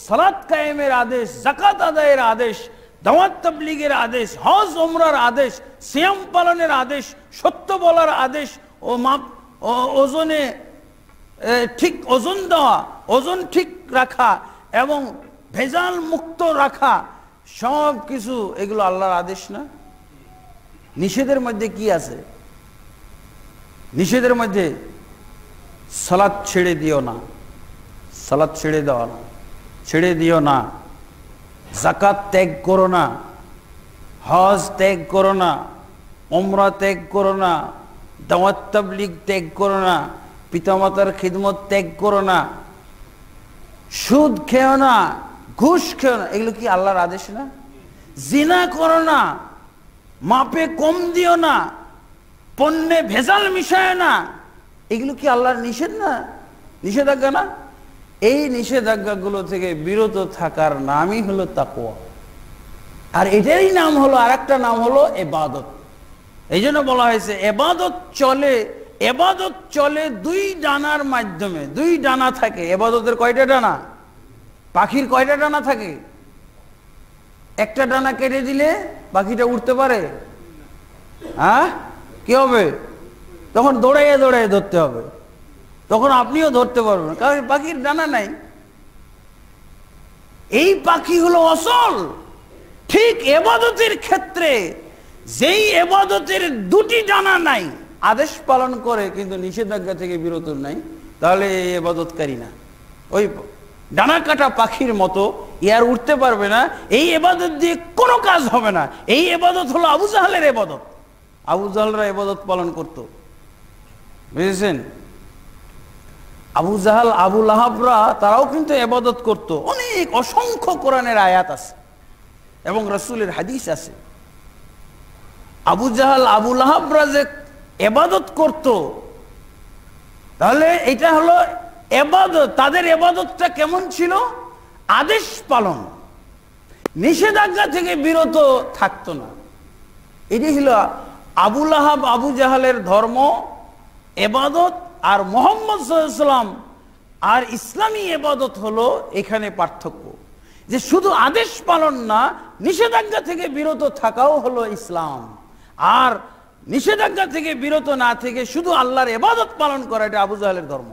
সালাদ কায়েমের আদেশ জাকাত আদায়ের আদেশ দাওয়াত তাবলিগের আদেশ হজ ওমরার আদেশ সিয়াম পালনের আদেশ সত্য বলার আদেশ ও মাপ ওজনে ঠিক ওজন দেওয়া ওজন ঠিক রাখা এবং ভেজাল মুক্ত রাখা সব কিছু এগুলো আল্লাহর আদেশ না নিষেধের মধ্যে কি আছে নিষেধের মধ্যে সালাদ ছেড়ে দিও না সালাদ ছেড়ে দেওয়া না ছেড়ে দিও না জাকাত ত্যাগ করো না হজ ত্যাগ করো না ওমরা ত্যাগ করো না দাওয়াত তাবলিগ ত্যাগ করো না পিতামাতার খিদমত ত্যাগ করো না সুদ খেও না ঘুষ খেও না এগুলো কি আল্লাহর আদেশ না জিনা করো না মাপে কম দিও না পণ্যে ভেজাল মিশায় না এগুলো কি আল্লাহর নিষেধ না নিষেধাজ্ঞা না এই নিষেধাজ্ঞাগুলো থেকে বিরত থাকার নামই হলো তাকুয়া আর এটারই নাম হলো আর নাম হলো এবাদত এই জন্য বলা হয়েছে এবাদত চলে এবাদত চলে দুই ডানার মাধ্যমে দুই ডানা থাকে এবাদতের কয়টা ডানা পাখির কয়টা ডানা থাকে একটা ডানা কেটে দিলে পাখিটা উঠতে পারে হ্যাঁ কি হবে তখন দৌড়াইয়ে দৌড়াইয়ে ধরতে হবে তখন আপনিও ধরতে পারবেন কারণ পাখির ডানা নাই এই পাখি হলো অসল ঠিক এবাদতের ক্ষেত্রে যেই এবাদতের দুটি ডানা নাই আদেশ পালন করে কিন্তু নিষেধাজ্ঞা থেকে বিরত নাই তাহলে এই এবাদতকারী না ওই ডানা কাটা পাখির মতো ইয়ার উঠতে পারবে না এই এবাদত দিয়ে কোনো কাজ হবে না এই এবাদত হলো আবু জাহালের এবাদত আবু জাহালরা এবাদত পালন করত বুঝেছেন আবু জাহাল আবু লাহাবরা তারাও কিন্তু এবাদত করত অনেক অসংখ্য কোরআনের আয়াত আছে এবং রসুলের হাদিস আছে আবু জাহাল আবু লাহাবরা যে এবাদত করত তাহলে এটা হলো এবাদত তাদের এবাদতটা কেমন ছিল আদেশ পালন নিষেধাজ্ঞা থেকে বিরত থাকতো না এটি হলো আবুল আহাব আবু জাহালের ধর্ম এবাদত আর মোহাম্মদ সাল্লাম আর ইসলামী এবাদত হলো এখানে পার্থক্য যে শুধু আদেশ পালন না নিষেধাজ্ঞা থেকে বিরত থাকাও হলো ইসলাম আর নিষেধাজ্ঞা থেকে বিরত না থেকে শুধু আল্লাহর এবাদত পালন করা এটা আবু জাহালের ধর্ম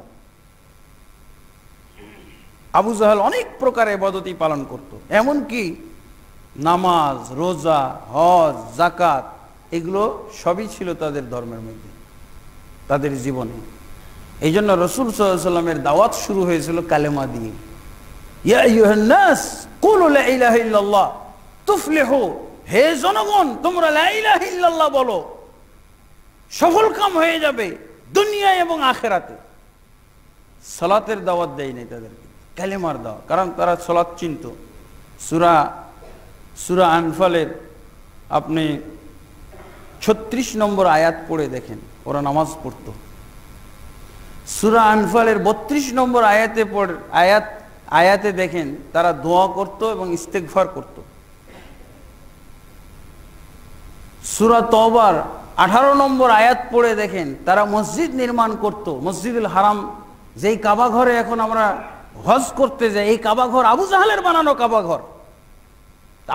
আবু জাহাল অনেক প্রকার এবাদতই পালন করত এমনকি নামাজ রোজা হজ জাকাত এগুলো সবই ছিল তাদের ধর্মের মধ্যে তাদের জীবনে এই জন্য রসুল সাল্লামের দাওয়াত শুরু হয়েছিল কালেমা দিয়ে হে জনগণ তোমরা বলো সফল কাম হয়ে যাবে এবং আখেরাতে দাওয়াত দেয় নাই তাদেরকে কালেমার দাওয়া কারণ তারা সলাৎ চিন্ত সুরা সুরা আনফালের আপনি ছত্রিশ নম্বর আয়াত পড়ে দেখেন ওরা নামাজ পড়ত সুরা আনফালের বত্রিশ নম্বর আয়াতে পড়ে আয়াত আয়াতে দেখেন তারা দোয়া করত এবং ইস্তেকভার করত সুরা তবার আঠারো নম্বর আয়াত পড়ে দেখেন তারা মসজিদ নির্মাণ করত মসজিদুল হারাম যেই কাবা ঘরে এখন আমরা হজ করতে যাই এই কাবা ঘর আবু জাহালের বানানো কাবা ঘর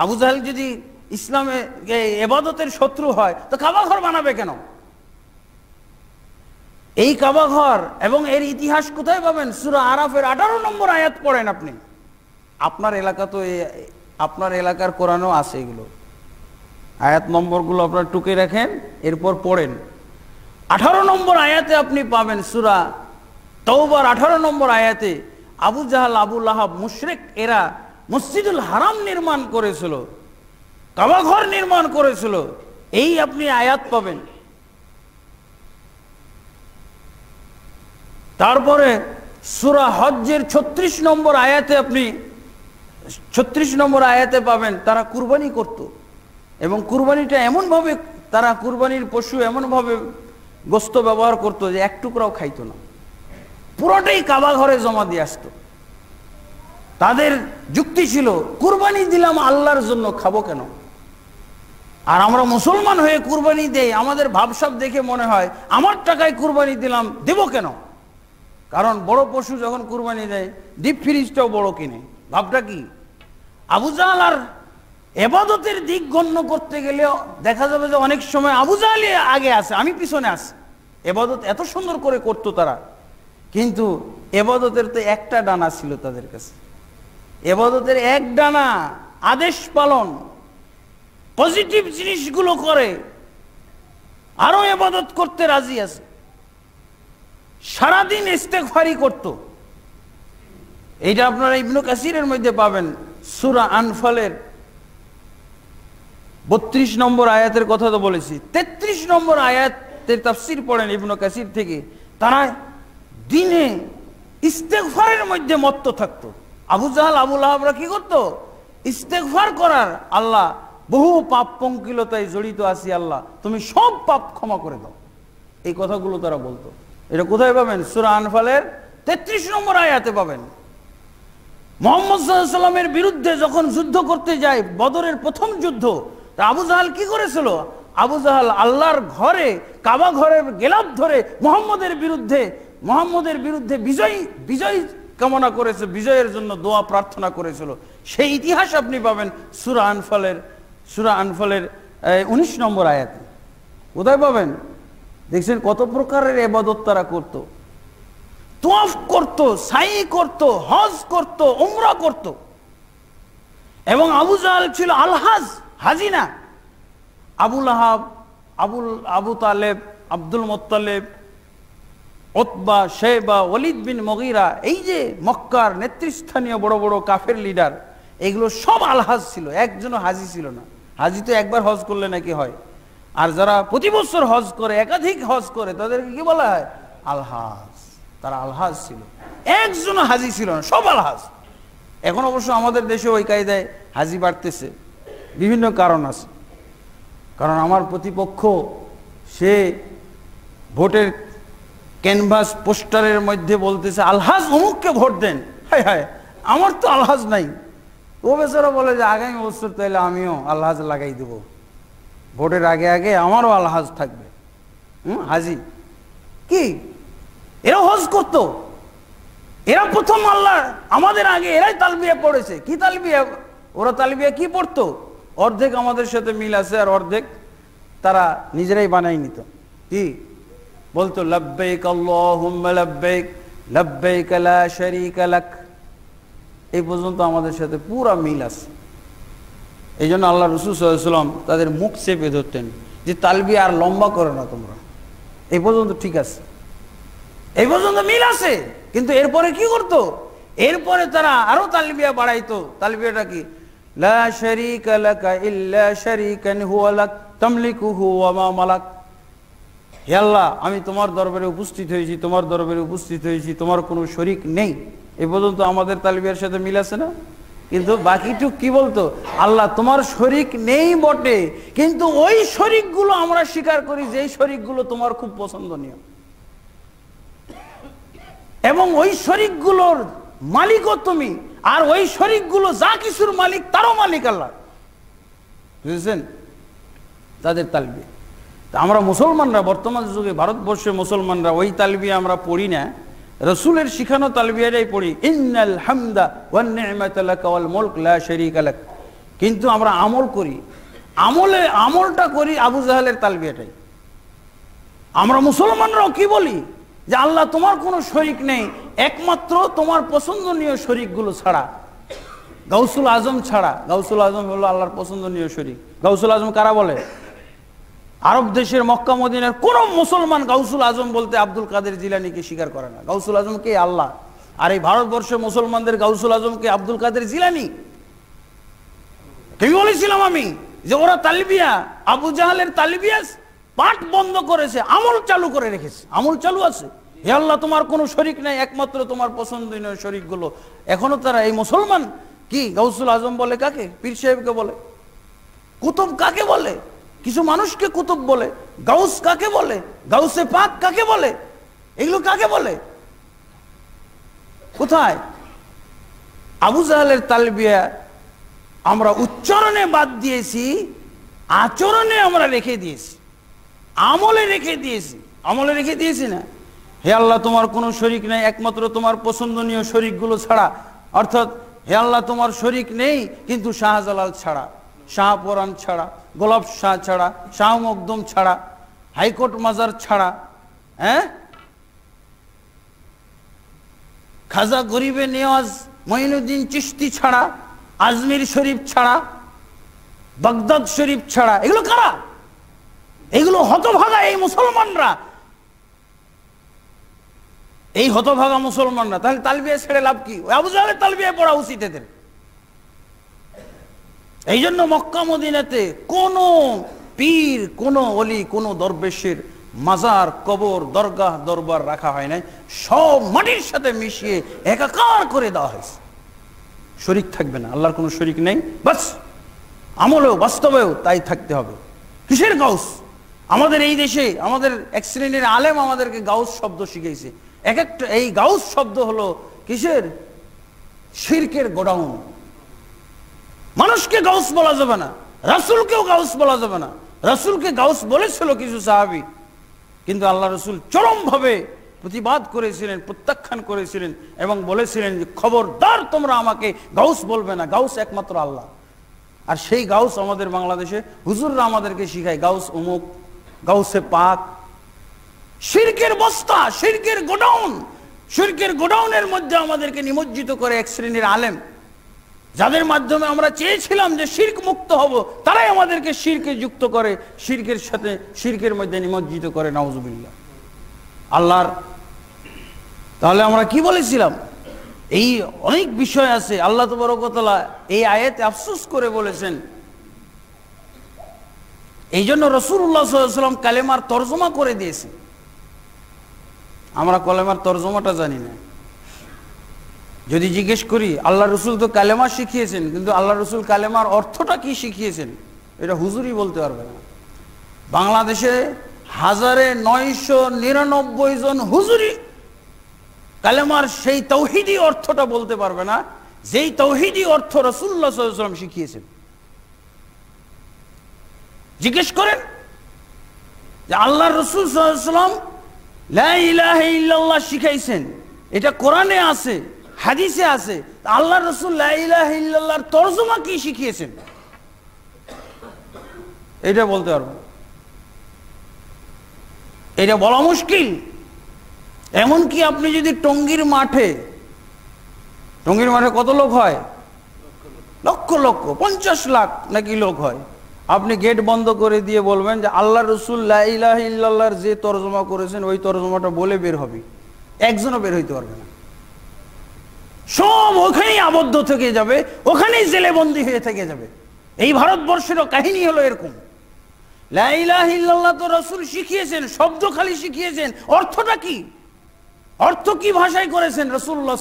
আবু জাহাল যদি ইসলামে এবাদতের শত্রু হয় তো কাবাঘর বানাবে কেন এই কাবাঘর এবং এর ইতিহাস কোথায় পাবেন সুরা আরাফের আঠারো নম্বর আয়াত পড়েন আপনি আপনার এলাকা তো আপনার এলাকার কোরআনও আছে এগুলো আয়াত নম্বরগুলো আপনার টুকে রাখেন এরপর পড়েন আঠারো নম্বর আয়াতে আপনি পাবেন সুরা তৌবার আঠারো নম্বর আয়াতে আবু জাহাল আবুল আহাব মুশরেক এরা মসজিদুল হারাম নির্মাণ করেছিল কাবাঘর নির্মাণ করেছিল এই আপনি আয়াত পাবেন তারপরে সুরা হজ্জের ছত্রিশ নম্বর আয়াতে আপনি ছত্রিশ নম্বর আয়াতে পাবেন তারা কুরবানি করত এবং কুরবানিটা এমনভাবে তারা কুরবানির পশু এমনভাবে গোস্ত ব্যবহার করত যে এক টুকরাও খাইতো না পুরোটাই কাবা ঘরে জমা দিয়ে আসত তাদের যুক্তি ছিল কুরবানি দিলাম আল্লাহর জন্য খাবো কেন আর আমরা মুসলমান হয়ে কুরবানি দেই আমাদের ভাবসাব দেখে মনে হয় আমার টাকায় কুরবানি দিলাম দেব কেন কারণ বড় পশু যখন কুরবানি দেয় ডিপ ফ্রিজটাও বড় কিনে ভাবটা কি আবুজাল আর এবাদতের দিক গণ্য করতে গেলেও দেখা যাবে যে অনেক সময় আবুজালি আগে আছে আমি পিছনে আছি এবাদত এত সুন্দর করে করতো তারা কিন্তু এবাদতের তো একটা ডানা ছিল তাদের কাছে এবাদতের এক ডানা আদেশ পালন পজিটিভ জিনিসগুলো করে আরো এবাদত করতে রাজি আছে সারাদিন ইস্তেকফারি করত এইটা আপনারা ইবনু কাসিরের মধ্যে পাবেন সুরা আনফলের বত্রিশ নম্বর আয়াতের কথা তো বলেছি তেত্রিশ নম্বর আয়াতের তাফসির পড়েন ইবনু কাসির থেকে তারা দিনে ইস্তেকফারের মধ্যে মত্ত থাকতো আবু জাহাল আবুল আহাবরা কি করতো ইস্তেকফার করার আল্লাহ বহু পাপ পঙ্কিলতায় জড়িত আছি আল্লাহ তুমি সব পাপ ক্ষমা করে দাও এই কথাগুলো তারা বলতো এটা কোথায় পাবেন সুরা আনফালের তেত্রিশ নম্বর আয়াতে পাবেন মোহাম্মদ সাল্লামের বিরুদ্ধে যখন যুদ্ধ করতে যায় বদরের প্রথম যুদ্ধ আবু জাহাল কি করেছিল আবু জাহাল আল্লাহর ঘরে কাবা ঘরের গেলাপ ধরে মোহাম্মদের বিরুদ্ধে মোহাম্মদের বিরুদ্ধে বিজয় বিজয় কামনা করেছে বিজয়ের জন্য দোয়া প্রার্থনা করেছিল সেই ইতিহাস আপনি পাবেন সুরা আনফালের সুরা আনফলের উনিশ নম্বর আয়াতে কোথায় পাবেন দেখছেন কত প্রকারের এবাদত তারা করত তোয়াফ করত সাই করত হজ করত উমরা করত এবং আবু জাহাল ছিল আলহাজ হাজিনা আবুল আহাব আবুল আবু তালেব আব্দুল মোত্তালেব ওতবা শেবা অলিদ বিন মগিরা এই যে মক্কার নেতৃস্থানীয় বড় বড় কাফের লিডার এগুলো সব আলহাজ ছিল একজনও হাজি ছিল না হাজি তো একবার হজ করলে নাকি হয় আর যারা প্রতি বছর হজ করে একাধিক হজ করে তাদেরকে কি বলা হয় আলহাজ তারা আলহাজ ছিল একজন হাজি ছিল না সব আলহাজ এখন অবশ্য আমাদের দেশে ওই কায়দায় হাজি বাড়তেছে বিভিন্ন কারণ আছে কারণ আমার প্রতিপক্ষ সে ভোটের ক্যানভাস পোস্টারের মধ্যে বলতেছে আলহাজ অমুককে ভোট দেন হায় হায় আমার তো আলহাজ নাই ও বলে যে আগামী বছর তাইলে আমিও আলহাজ লাগাই দেব ভোটের আগে আগে আমারও আলহাজ থাকবে হুম হাজি কি এরা হজ করতো এরা প্রথম আল্লাহ আমাদের আগে এরাই তালবিয়া পড়েছে কি তালবিয়া ওরা তালবিয়া কি পড়তো অর্ধেক আমাদের সাথে মিল আছে আর অর্ধেক তারা নিজেরাই বানাই নিত কি বলতো লব্বেক আল্লাহ লব্বেক লব্বেক লা শরীক লাক এই পর্যন্ত আমাদের সাথে পুরা মিল আছে এই জন্য আল্লাহ রসুলাম তাদের মুখ চেপে ধরতেন যে তালবি আর লম্বা করে না তোমরা এই পর্যন্ত ঠিক আছে এই পর্যন্ত মিল আছে কিন্তু এরপরে কি করতো এরপরে তারা আরো তালবিয়া বাড়াইতো তালবিয়াটা কি আমি তোমার দরবারে উপস্থিত হয়েছি তোমার দরবারে উপস্থিত হয়েছি তোমার কোনো শরিক নেই এ পর্যন্ত আমাদের তালিবের সাথে মিল আছে না কিন্তু বাকিটুক কি বলতো আল্লাহ তোমার শরিক নেই বটে কিন্তু ওই শরিকগুলো আমরা স্বীকার করি যে শরিকগুলো তোমার খুব পছন্দনীয় এবং ওই শরিকগুলোর মালিকও তুমি আর ওই শরিকগুলো যা কিছুর মালিক তারও মালিক আল্লাহ বুঝেছেন তাদের তালবি আমরা মুসলমানরা বর্তমান যুগে ভারতবর্ষে মুসলমানরা ওই তালবি আমরা পড়ি না রসুলের শিখানো তালবিয়াটাই পড়ি ইন্নাল হামদা ওয়ান মুলক লা কিন্তু আমরা আমল করি আমলে আমলটা করি আবু জাহালের তালবিয়াটাই আমরা মুসলমানরাও কি বলি যে আল্লাহ তোমার কোনো শরিক নেই একমাত্র তোমার পছন্দনীয় শরিকগুলো ছাড়া গাউসুল আজম ছাড়া গাউসুল আজম হলো আল্লাহর পছন্দনীয় শরিক গাউসুল আজম কারা বলে আরব দেশের মক্কা মদিনের কোনো মুসলমান গাউসুল আজম বলতে আব্দুল কাদের জিলানিকে স্বীকার করে না গাউসুল আজমকে আল্লাহ আর এই ভারতবর্ষে মুসলমানদের গাউসুল আজমকে আব্দুল কাদের জিলানি কেউ বলেছিলাম আমি যে ওরা তালিবিয়া আবু জাহালের তালিবিয়া পাঠ বন্ধ করেছে আমল চালু করে রেখেছে আমল চালু আছে হে আল্লাহ তোমার কোনো শরিক নাই একমাত্র তোমার পছন্দ নয় শরিকগুলো এখনো তারা এই মুসলমান কি গাউসুল আজম বলে কাকে পীর সাহেবকে বলে কুতুব কাকে বলে কিছু মানুষকে কুতুব বলে গাউস কাকে বলে গাউসে পাক কাকে বলে এগুলো কাকে বলে কোথায় আবু জাহালের তালবিয়া আমরা উচ্চারণে বাদ দিয়েছি আচরণে আমরা রেখে দিয়েছি আমলে রেখে দিয়েছি আমলে রেখে দিয়েছি না হে আল্লাহ তোমার কোনো শরিক নেই একমাত্র তোমার পছন্দনীয় শরিকগুলো ছাড়া অর্থাৎ হে আল্লাহ তোমার শরিক নেই কিন্তু শাহজালাল ছাড়া শাহপরাণ ছাড়া গোলাপ শাহ ছাড়া শাহ মকদম ছাড়া হাইকোর্ট মাজার ছাড়া হ্যাঁ খাজা গরিবে নেওয়াজ মঈনুদ্দিন চিস্তি ছাড়া আজমির শরীফ ছাড়া বাগদাদ শরীফ ছাড়া এগুলো কারা এগুলো হতভাগা এই মুসলমানরা এই হতভাগা মুসলমানরা তাহলে তালবিয়া ছেড়ে লাভ কি আবু জাহের তালবিয়া পড়া উচিত এদের এই জন্য মদিনাতে কোনো পীর কোনো অলি কোনো দরবেশের মাজার কবর দরগাহ দরবার রাখা হয় নাই সব মাটির সাথে মিশিয়ে একাকার করে দেওয়া হয়েছে শরিক থাকবে না আল্লাহর কোনো শরিক নেই বাস আমলেও বাস্তবেও তাই থাকতে হবে কিসের গাউস আমাদের এই দেশে আমাদের এক শ্রেণীর আলেম আমাদেরকে গাউস শব্দ শিখেছে এক একটা এই গাউস শব্দ হলো কিসের শির্কের গোডাউন মানুষকে গাউস বলা যাবে না রাসুলকেও গাউস বলা যাবে না রাসুলকে গাউস বলেছিল কিছু সাহাবি কিন্তু আল্লাহ রসুল চরমভাবে প্রতিবাদ করেছিলেন প্রত্যাখ্যান করেছিলেন এবং বলেছিলেন যে খবরদার তোমরা আমাকে গাউস বলবে না গাউস একমাত্র আল্লাহ আর সেই গাউস আমাদের বাংলাদেশে হুজুররা আমাদেরকে শিখায় গাউস অমুক গাউসে পাক শির্কের বস্তা শির্কের গোডাউন শির্কের গোডাউনের মধ্যে আমাদেরকে নিমজ্জিত করে এক শ্রেণীর আলেম যাদের মাধ্যমে আমরা চেয়েছিলাম যে শির্ক মুক্ত হব তারাই আমাদেরকে শির্কে যুক্ত করে শির্কের সাথে শির্কের মধ্যে নিমজ্জিত করে নওয়াজবিল্লা আল্লাহর তাহলে আমরা কি বলেছিলাম এই অনেক বিষয় আছে আল্লাহ তবরকতলা এই আয়াতে আফসোস করে বলেছেন এই জন্য রসুল্লাহ সাল্লাম কালেমার তর্জমা করে দিয়েছে আমরা কলেমার তর্জমাটা জানি না যদি জিজ্ঞেস করি আল্লাহ রসুল তো কালেমা শিখিয়েছেন কিন্তু আল্লাহ রসুল কালেমার অর্থটা কি শিখিয়েছেন এটা হুজুরই বলতে পারবে না বাংলাদেশে হাজারে নয়শো নিরানব্বই জন হুজুরি কালেমার সেই তৌহিদি অর্থটা বলতে পারবে না যেই তৌহিদি অর্থ রসুল্লাহাম শিখিয়েছেন জিজ্ঞেস করেন যে আল্লাহ রসুল সাল্লাম শিখাইছেন এটা কোরআনে আছে হাদিসে আছে আল্লাহ রসুল্লাহর তর্জমা কি শিখিয়েছেন এটা বলতে পারবো এটা বলা মুশকিল এমনকি আপনি যদি টঙ্গির মাঠে টঙ্গির মাঠে কত লোক হয় লক্ষ লক্ষ পঞ্চাশ লাখ নাকি লোক হয় আপনি গেট বন্ধ করে দিয়ে বলবেন যে আল্লাহ রসুল লাইল্লাহর যে তর্জমা করেছেন ওই তর্জমাটা বলে বের হবে একজনও বের হইতে পারবে না সব ওখানেই আবদ্ধ থেকে যাবে ওখানেই জেলে বন্দী হয়ে থেকে যাবে এই ভারতবর্ষেরও কাহিনী হলো এরকম তো রসুল শিখিয়েছেন শব্দ খালি শিখিয়েছেন অর্থটা কি অর্থ কি ভাষায় করেছেন রসুল্লাহ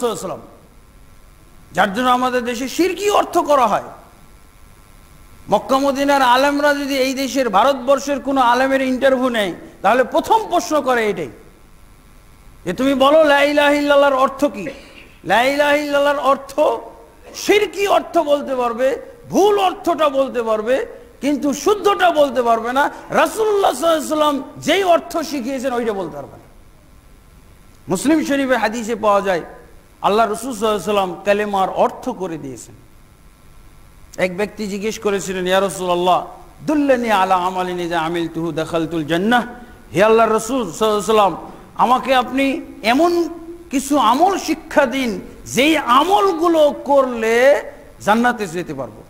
যার জন্য আমাদের দেশে সিরকি অর্থ করা হয় মক্কামুদ্দিনের আলেমরা যদি এই দেশের ভারতবর্ষের কোনো আলেমের ইন্টারভিউ নেয় তাহলে প্রথম প্রশ্ন করে এটাই যে তুমি বলো লাইলাহিল্লাহর অর্থ কি লাইলাহিল্লার অর্থ সিরকি অর্থ বলতে পারবে ভুল অর্থটা বলতে পারবে কিন্তু শুদ্ধটা বলতে পারবে না রাসুল্লাহাম যেই অর্থ শিখিয়েছেন ওইটা বলতে পারবে না মুসলিম শরীফে হাদিসে পাওয়া যায় আল্লাহ রসুলাম কালেমার অর্থ করে দিয়েছেন এক ব্যক্তি জিজ্ঞেস করেছিলেন আলা আমালি নিজে আমিল তুহু দেখাল তুল জান্নাহ হে আল্লাহ রসুল সাল্লাম আমাকে আপনি এমন কিছু আমল শিক্ষা দিন যেই আমলগুলো করলে জান্নাতে যেতে পারবো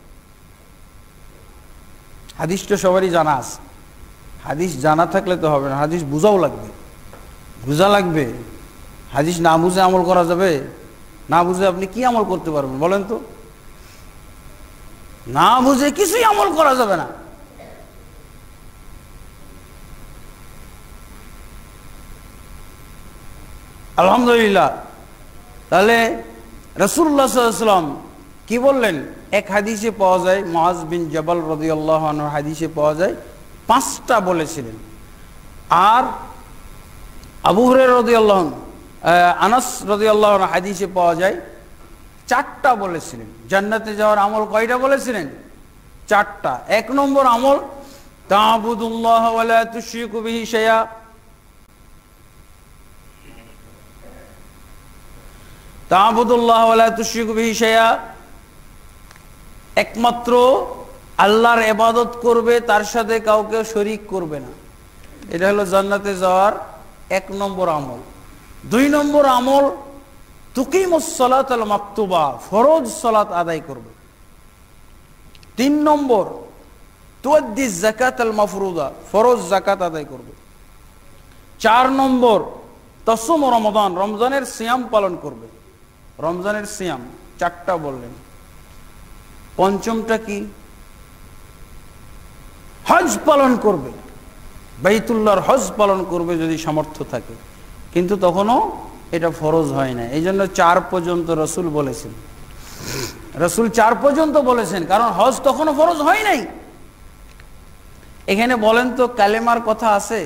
হাদিসটা সবারই জানা আছে হাদিস জানা থাকলে তো হবে না হাদিস বোঝাও লাগবে বোঝা লাগবে হাদিস না বুঝে আমল করা যাবে না বুঝে আপনি কি আমল করতে পারবেন বলেন তো না বুঝে কিছুই আমল করা যাবে না আলহামদুলিল্লাহ তাহলে রসুল্লা সাল্লাম কি বললেন এক হাদিসে পাওয়া যায় মহাজ বিন জবাল আল্লাহ হাদিসে পাওয়া যায় পাঁচটা বলেছিলেন আর আবুহরে আল্লাহ আনাস রদি আল্লাহ হাদিসে পাওয়া যায় চারটা বলেছিলেন জান্নাতে যাওয়ার আমল কয়টা বলেছিলেন চারটা এক নম্বর আমল তাহবুদুল্লাহ কবি সেয়া একমাত্র আল্লাহর এবাদত করবে তার সাথে কাউকে শরিক করবে না এটা হলো জান্নাতে যাওয়ার এক নম্বর আমল দুই নম্বর আমল তুকিমসলাত আল ফরজ সলাত আদায় করবে তিন নম্বর তুয়াদ্দি জাকাত আল মাফরুদা ফরজ জাকাত আদায় করবে চার নম্বর তসম রমদান রমজানের সিয়াম পালন করবে রমজানের সিয়াম চারটা বললেন পঞ্চমটা কি হজ পালন করবে বাইতুল্লাহর হজ পালন করবে যদি সামর্থ্য থাকে কিন্তু তখনও এটা ফরজ হয় না এই জন্য চার পর্যন্ত রসুল বলেছেন রসুল চার পর্যন্ত বলেছেন কারণ হজ তখনও ফরজ হয় নাই এখানে বলেন তো কালেমার কথা আছে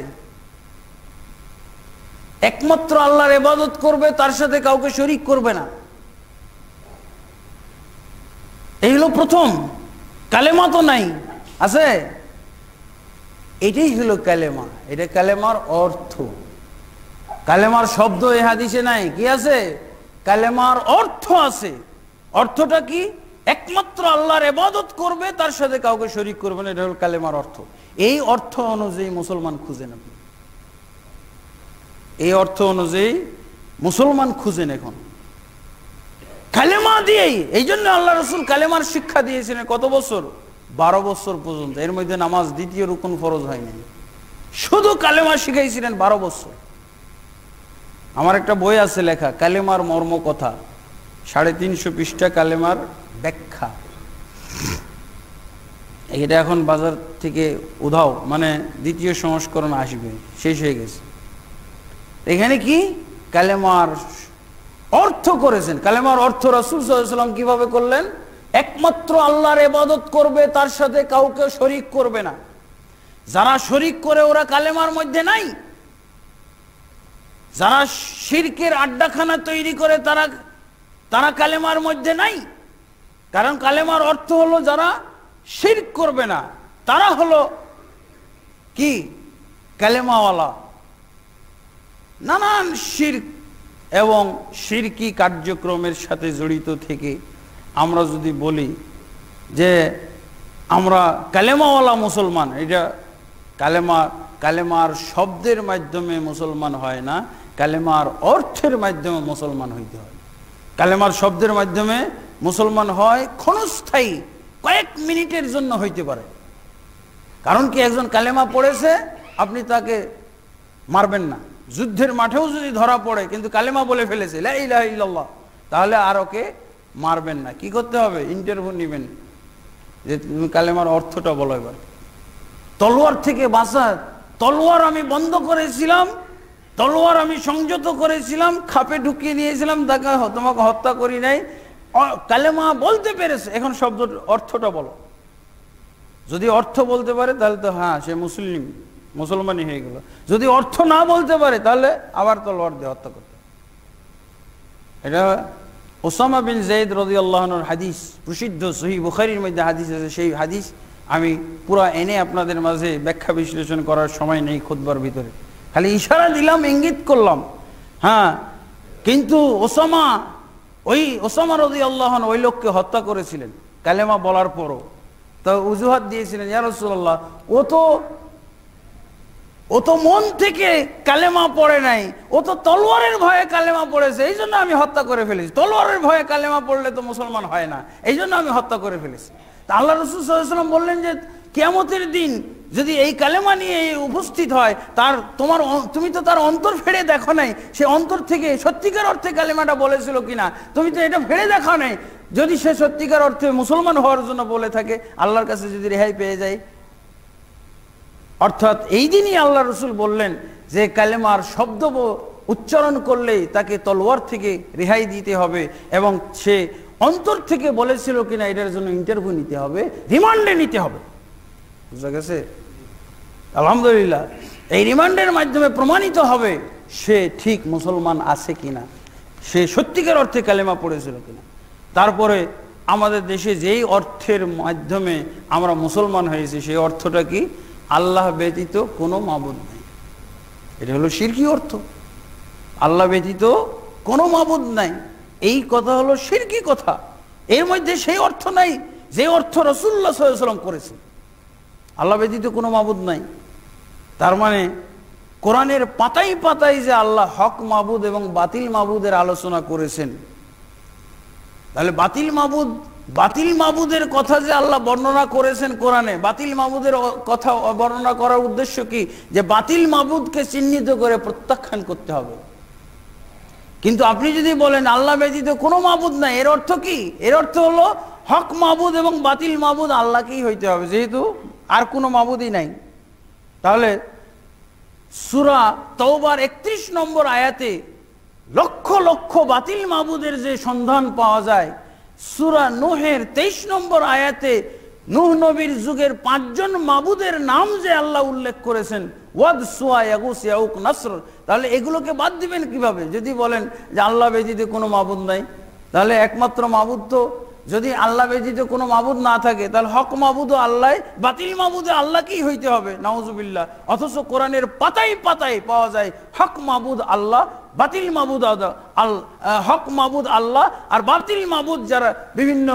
একমাত্র আল্লাহর এবাদত করবে তার সাথে কাউকে শরিক করবে না এই হলো প্রথম কালেমা তো নাই আছে এটাই হলো কালেমা এটা কালেমার অর্থ কালেমার শব্দ এ হাদিসে নাই কি আছে কালেমার অর্থ আছে অর্থটা কি একমাত্র আল্লাহর এবাদত করবে তার সাথে কাউকে শরিক করবে না এটা হল কালেমার অর্থ এই অর্থ অনুযায়ী মুসলমান খুঁজেন এই অর্থ অনুযায়ী মুসলমান খুঁজেন এখন কালেমা দিয়েই এই জন্য আল্লাহ রসুল কালেমার শিক্ষা দিয়েছিলেন কত বছর বারো বছর পর্যন্ত এর মধ্যে নামাজ দ্বিতীয় রুকুন ফরজ হয়নি শুধু কালেমা শিখাইছিলেন বারো বছর আমার একটা বই আছে লেখা কালেমার মর্ম কথা সাড়ে তিনশো পৃষ্ঠা কালেমার ব্যাখ্যা এটা এখন বাজার থেকে উধাও মানে দ্বিতীয় সংস্করণ আসবে শেষ হয়ে গেছে এখানে কি কালেমার অর্থ করেছেন কালেমার অর্থ রাসুল সাল্লাম কিভাবে করলেন একমাত্র আল্লাহর এবাদত করবে তার সাথে কাউকে শরিক করবে না যারা শরিক করে ওরা কালেমার মধ্যে নাই যারা শির্কের আড্ডাখানা তৈরি করে তারা তারা কালেমার মধ্যে নাই কারণ কালেমার অর্থ হলো যারা শির্ক করবে না তারা হলো কি কালেমাওয়ালা নানান শির্ক এবং শিরকি কার্যক্রমের সাথে জড়িত থেকে আমরা যদি বলি যে আমরা কালেমাওয়ালা মুসলমান এটা কালেমা কালেমার শব্দের মাধ্যমে মুসলমান হয় না কালেমার অর্থের মাধ্যমে মুসলমান হইতে হয় কালেমার শব্দের মাধ্যমে মুসলমান হয় ক্ষণস্থায়ী কয়েক মিনিটের জন্য হইতে পারে কারণ কি একজন কালেমা পড়েছে আপনি তাকে মারবেন না যুদ্ধের মাঠেও যদি ধরা পড়ে কিন্তু কালেমা বলে ফেলেছে তাহলে আর ওকে মারবেন না কি করতে হবে ইন্টারভিউ নিবেন যে তুমি কালেমার অর্থটা বলো এবার তলোয়ার থেকে বাঁচা তলোয়ার আমি বন্ধ করেছিলাম তলোয়ার আমি সংযত করেছিলাম খাপে ঢুকিয়ে নিয়েছিলাম তাকে তোমাকে হত্যা করি নাই কালেমা বলতে পেরেছে এখন শব্দ অর্থটা বলো যদি অর্থ বলতে পারে তাহলে তো হ্যাঁ সে মুসলিম মুসলমানই হয়ে গেল যদি অর্থ না বলতে পারে তাহলে আবার তো লড় দিয়ে হত্যা করতে এটা ওসামা বিন জৈদ রদি আল্লাহনুর হাদিস প্রসিদ্ধ সহি বুখারির মধ্যে হাদিস আছে সেই হাদিস আমি পুরা এনে আপনাদের মাঝে ব্যাখ্যা বিশ্লেষণ করার সময় নেই খুদবার ভিতরে খালি ইশারা দিলাম ইঙ্গিত করলাম হ্যাঁ কিন্তু ওসামা ওই ওসামা রদি আল্লাহন ওই লোককে হত্যা করেছিলেন কালেমা বলার পরও তো অজুহাত দিয়েছিলেন ইয়ারসুল্লাহ ও তো ও তো মন থেকে কালেমা পড়ে নাই ও তো তলোয়ারের ভয়ে কালেমা পড়েছে এই জন্য আমি হত্যা করে ফেলেছি তলোয়ারের ভয়ে কালেমা পড়লে তো মুসলমান হয় না এই জন্য আমি হত্যা করে ফেলেছি তা আল্লাহ রসুল বললেন যে কেয়ামতের দিন যদি এই কালেমা নিয়ে উপস্থিত হয় তার তোমার তুমি তো তার অন্তর ফেড়ে দেখো নাই সে অন্তর থেকে সত্যিকার অর্থে কালেমাটা বলেছিল কিনা তুমি তো এটা ফেড়ে দেখো নাই যদি সে সত্যিকার অর্থে মুসলমান হওয়ার জন্য বলে থাকে আল্লাহর কাছে যদি রেহাই পেয়ে যায় অর্থাৎ এই দিনই আল্লাহ রসুল বললেন যে কালেমার শব্দ উচ্চারণ করলেই তাকে তলোয়ার থেকে রেহাই দিতে হবে এবং সে অন্তর থেকে বলেছিল কিনা এটার জন্য ইন্টারভিউ নিতে হবে রিমান্ডে নিতে হবে বুঝা গেছে আলহামদুলিল্লাহ এই রিমান্ডের মাধ্যমে প্রমাণিত হবে সে ঠিক মুসলমান আছে কিনা সে সত্যিকার অর্থে কালেমা পড়েছিল কিনা তারপরে আমাদের দেশে যেই অর্থের মাধ্যমে আমরা মুসলমান হয়েছি সেই অর্থটা কি আল্লাহ ব্যতীত কোনো মাবুদ নাই এটা হলো শিরকি অর্থ আল্লাহ ব্যতীত কোনো মাবুদ নাই এই কথা হলো শিরকি কথা এর মধ্যে সেই অর্থ নাই যে অর্থ রসুল্লা সাল্লাম করেছে আল্লাহ ব্যতীত কোনো মাবুদ নাই তার মানে কোরআনের পাতাই পাতাই যে আল্লাহ হক মাবুদ এবং বাতিল মাবুদের আলোচনা করেছেন তাহলে বাতিল মাবুদ বাতিল মাবুদের কথা যে আল্লাহ বর্ণনা করেছেন কোরআনে বাতিল মাবুদের কথা বর্ণনা করার উদ্দেশ্য কি যে বাতিল মাবুদকে চিহ্নিত করে প্রত্যাখ্যান করতে হবে কিন্তু আপনি যদি বলেন আল্লাহ ব্যতীত কোনো মাবুদ নাই এর অর্থ কি এর অর্থ হলো হক মাবুদ এবং বাতিল মাবুদ আল্লাহকেই হইতে হবে যেহেতু আর কোনো মাবুদই নাই তাহলে সুরা তৌবার একত্রিশ নম্বর আয়াতে লক্ষ লক্ষ বাতিল মাবুদের যে সন্ধান পাওয়া যায় সুরা নোহের তেইশ নম্বর আয়াতে নুহ নবীর যুগের পাঁচজন মাবুদের নাম যে আল্লাহ উল্লেখ করেছেন ওয়াদ সুয়া ইয়াগুস ইয়াউক নাসর তাহলে এগুলোকে বাদ দিবেন কিভাবে যদি বলেন যে আল্লাহ বেজিতে কোনো মাবুদ নাই তাহলে একমাত্র মাবুদ তো যদি আল্লাহ বেজিতে কোনো মাবুদ না থাকে তাহলে হক মাবুদও আল্লাহ বাতিল মাবুদে আল্লাহকেই হইতে হবে নাউজুবিল্লাহ অথচ কোরআনের পাতায় পাতায় পাওয়া যায় হক মাবুদ আল্লাহ বাতিল মাবুদ আল হক মাবুদ আল্লাহ আর বাতিল মাবুদ যারা বিভিন্ন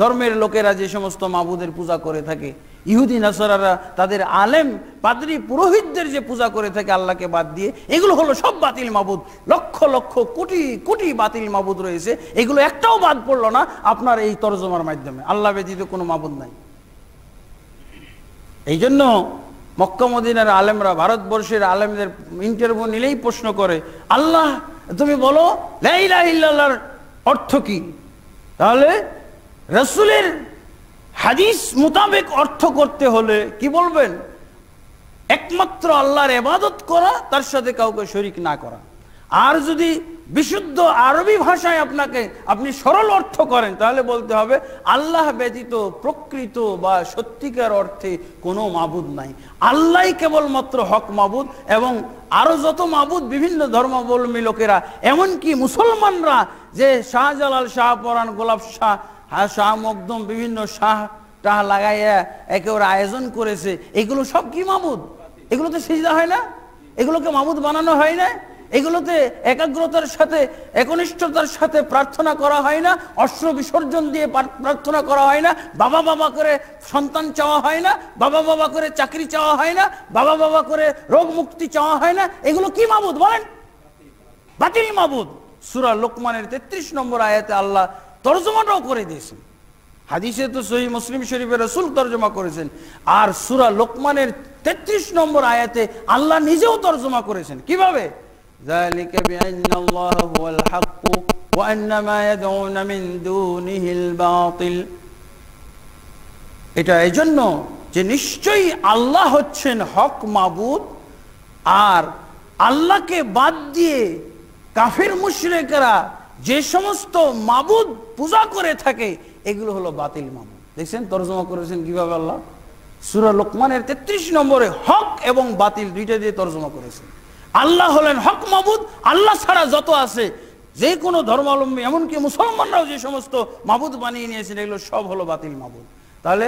ধর্মের লোকেরা যে সমস্ত মাবুদের পূজা করে থাকে ইহুদি নাসরারা তাদের আলেম পাদ্রি পুরোহিতদের যে পূজা করে থাকে আল্লাহকে বাদ দিয়ে এগুলো হলো সব বাতিল মাবুদ লক্ষ লক্ষ কোটি কোটি বাতিল মাবুদ রয়েছে এগুলো একটাও বাদ পড়লো না আপনার এই তরজমার মাধ্যমে আল্লাহ ব্যতীত কোনো মাবুদ নাই এই জন্য মক্কামদিনের আলেমরা ভারতবর্ষের আলেমদের ইন্টারভিউ নিলেই প্রশ্ন করে আল্লাহ তুমি বলো লাইলাহিল্লার অর্থ কি তাহলে রসুলের হাদিস মোতাবেক অর্থ করতে হলে কি বলবেন একমাত্র আল্লাহর এবাদত করা তার সাথে কাউকে শরিক না করা আর যদি বিশুদ্ধ আরবি ভাষায় আপনাকে আপনি সরল অর্থ করেন তাহলে বলতে হবে আল্লাহ ব্যতীত প্রকৃত বা সত্যিকার অর্থে কোনো মাবুদ নাই আল্লাহ কেবলমাত্র হক মাবুদ এবং আরও যত মাবুদ বিভিন্ন ধর্মাবলম্বী লোকেরা এমনকি মুসলমানরা যে শাহজালাল শাহ পরাণ গোলাপ শাহ হ্যাঁ, শাহ মকদম বিভিন্ন শাহ টাহ লাগাইয়া একেবারে আয়োজন করেছে এগুলো সব কি মাবুদ এগুলো তো সিজা হয় না এগুলোকে মাবুদ বানানো হয় না এগুলোতে একাগ্রতার সাথে একনিষ্ঠতার সাথে প্রার্থনা করা হয় না অস্ত্র বিসর্জন দিয়ে প্রার্থনা করা হয় না বাবা বাবা করে সন্তান চাওয়া হয় না বাবা বাবা করে চাকরি চাওয়া হয় না বাবা বাবা করে রোগ মুক্তি চাওয়া হয় না এগুলো কি মাবুদ বলেন বাতিল মাবুদ সুরা লোকমানের তেত্রিশ নম্বর আয়াতে আল্লাহ তর্জমাটাও করে দিয়েছেন হাদিসে তো সহি মুসলিম শরীফের রসুল তর্জমা করেছেন আর সুরা লোকমানের তেত্রিশ নম্বর আয়াতে আল্লাহ নিজেও তর্জমা করেছেন কিভাবে ذلك بأن الله هو الحق وأن ما يدعون من دونه الباطل এটা এজন্য যে নিশ্চয়ই আল্লাহ হচ্ছেন হক মাবুদ আর আল্লাহকে বাদ দিয়ে কাফের মুশরেকরা যে সমস্ত মাবুদ পূজা করে থাকে এগুলো হলো বাতিল মাবুদ দেখছেন তর্জমা করেছেন কিভাবে আল্লাহ সুরা লোকমানের তেত্রিশ নম্বরে হক এবং বাতিল দুইটা দিয়ে তর্জমা করেছেন আল্লাহ হলেন হক মাবুদ আল্লাহ ছাড়া যত আছে যে কোনো ধর্মাবলম্বী এমনকি মুসলমানরাও যে সমস্ত মাবুদ বানিয়ে নিয়েছেন এগুলো সব হলো বাতিল মাবুদ তাহলে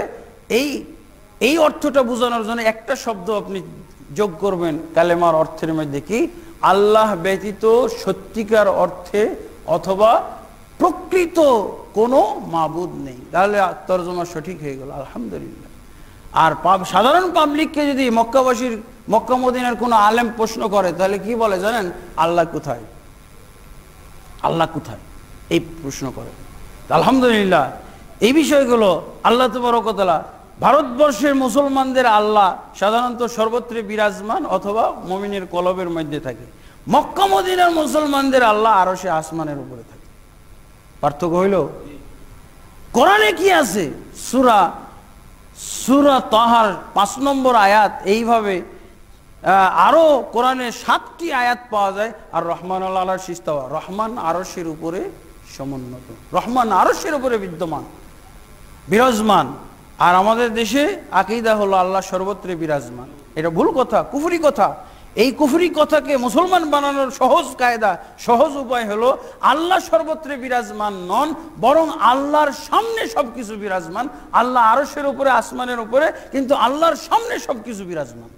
এই এই অর্থটা বোঝানোর জন্য একটা শব্দ আপনি যোগ করবেন কালেমার অর্থের মধ্যে কি আল্লাহ ব্যতীত সত্যিকার অর্থে অথবা প্রকৃত কোনো মাবুদ নেই তাহলে তর্জমা সঠিক হয়ে গেল আলহামদুলিল্লাহ আর সাধারণ পাবলিককে যদি মক্কাবাসীর মক্কামদিনের কোনো আলেম প্রশ্ন করে তাহলে কি বলে জানেন আল্লাহ কোথায় আল্লাহ কোথায় এই প্রশ্ন করে আলহামদুলিল্লাহ এই বিষয়গুলো আল্লাহ তবরকতলা ভারতবর্ষের মুসলমানদের আল্লাহ সাধারণত সর্বত্রে বিরাজমান অথবা মমিনের কলবের মধ্যে থাকে মক্কামদিনের মুসলমানদের আল্লাহ আরো সে আসমানের উপরে থাকে পার্থক্য হইল কোরআনে কি আছে সুরা সুরা তাহার পাঁচ নম্বর আয়াত এইভাবে আরও কোরআনে সাতটি আয়াত পাওয়া যায় আর রহমান আল্লাহ সিস্তাওয়া রহমান আরসের উপরে সমুন্নত রহমান আরসের উপরে বিদ্যমান বিরাজমান আর আমাদের দেশে আকিদা হলো আল্লাহ সর্বত্রে বিরাজমান এটা ভুল কথা কুফরি কথা এই কুফরি কথাকে মুসলমান বানানোর সহজ কায়দা সহজ উপায় হলো আল্লাহ সর্বত্রে বিরাজমান নন বরং আল্লাহর সামনে সবকিছু বিরাজমান আল্লাহ আরসের উপরে আসমানের উপরে কিন্তু আল্লাহর সামনে সবকিছু বিরাজমান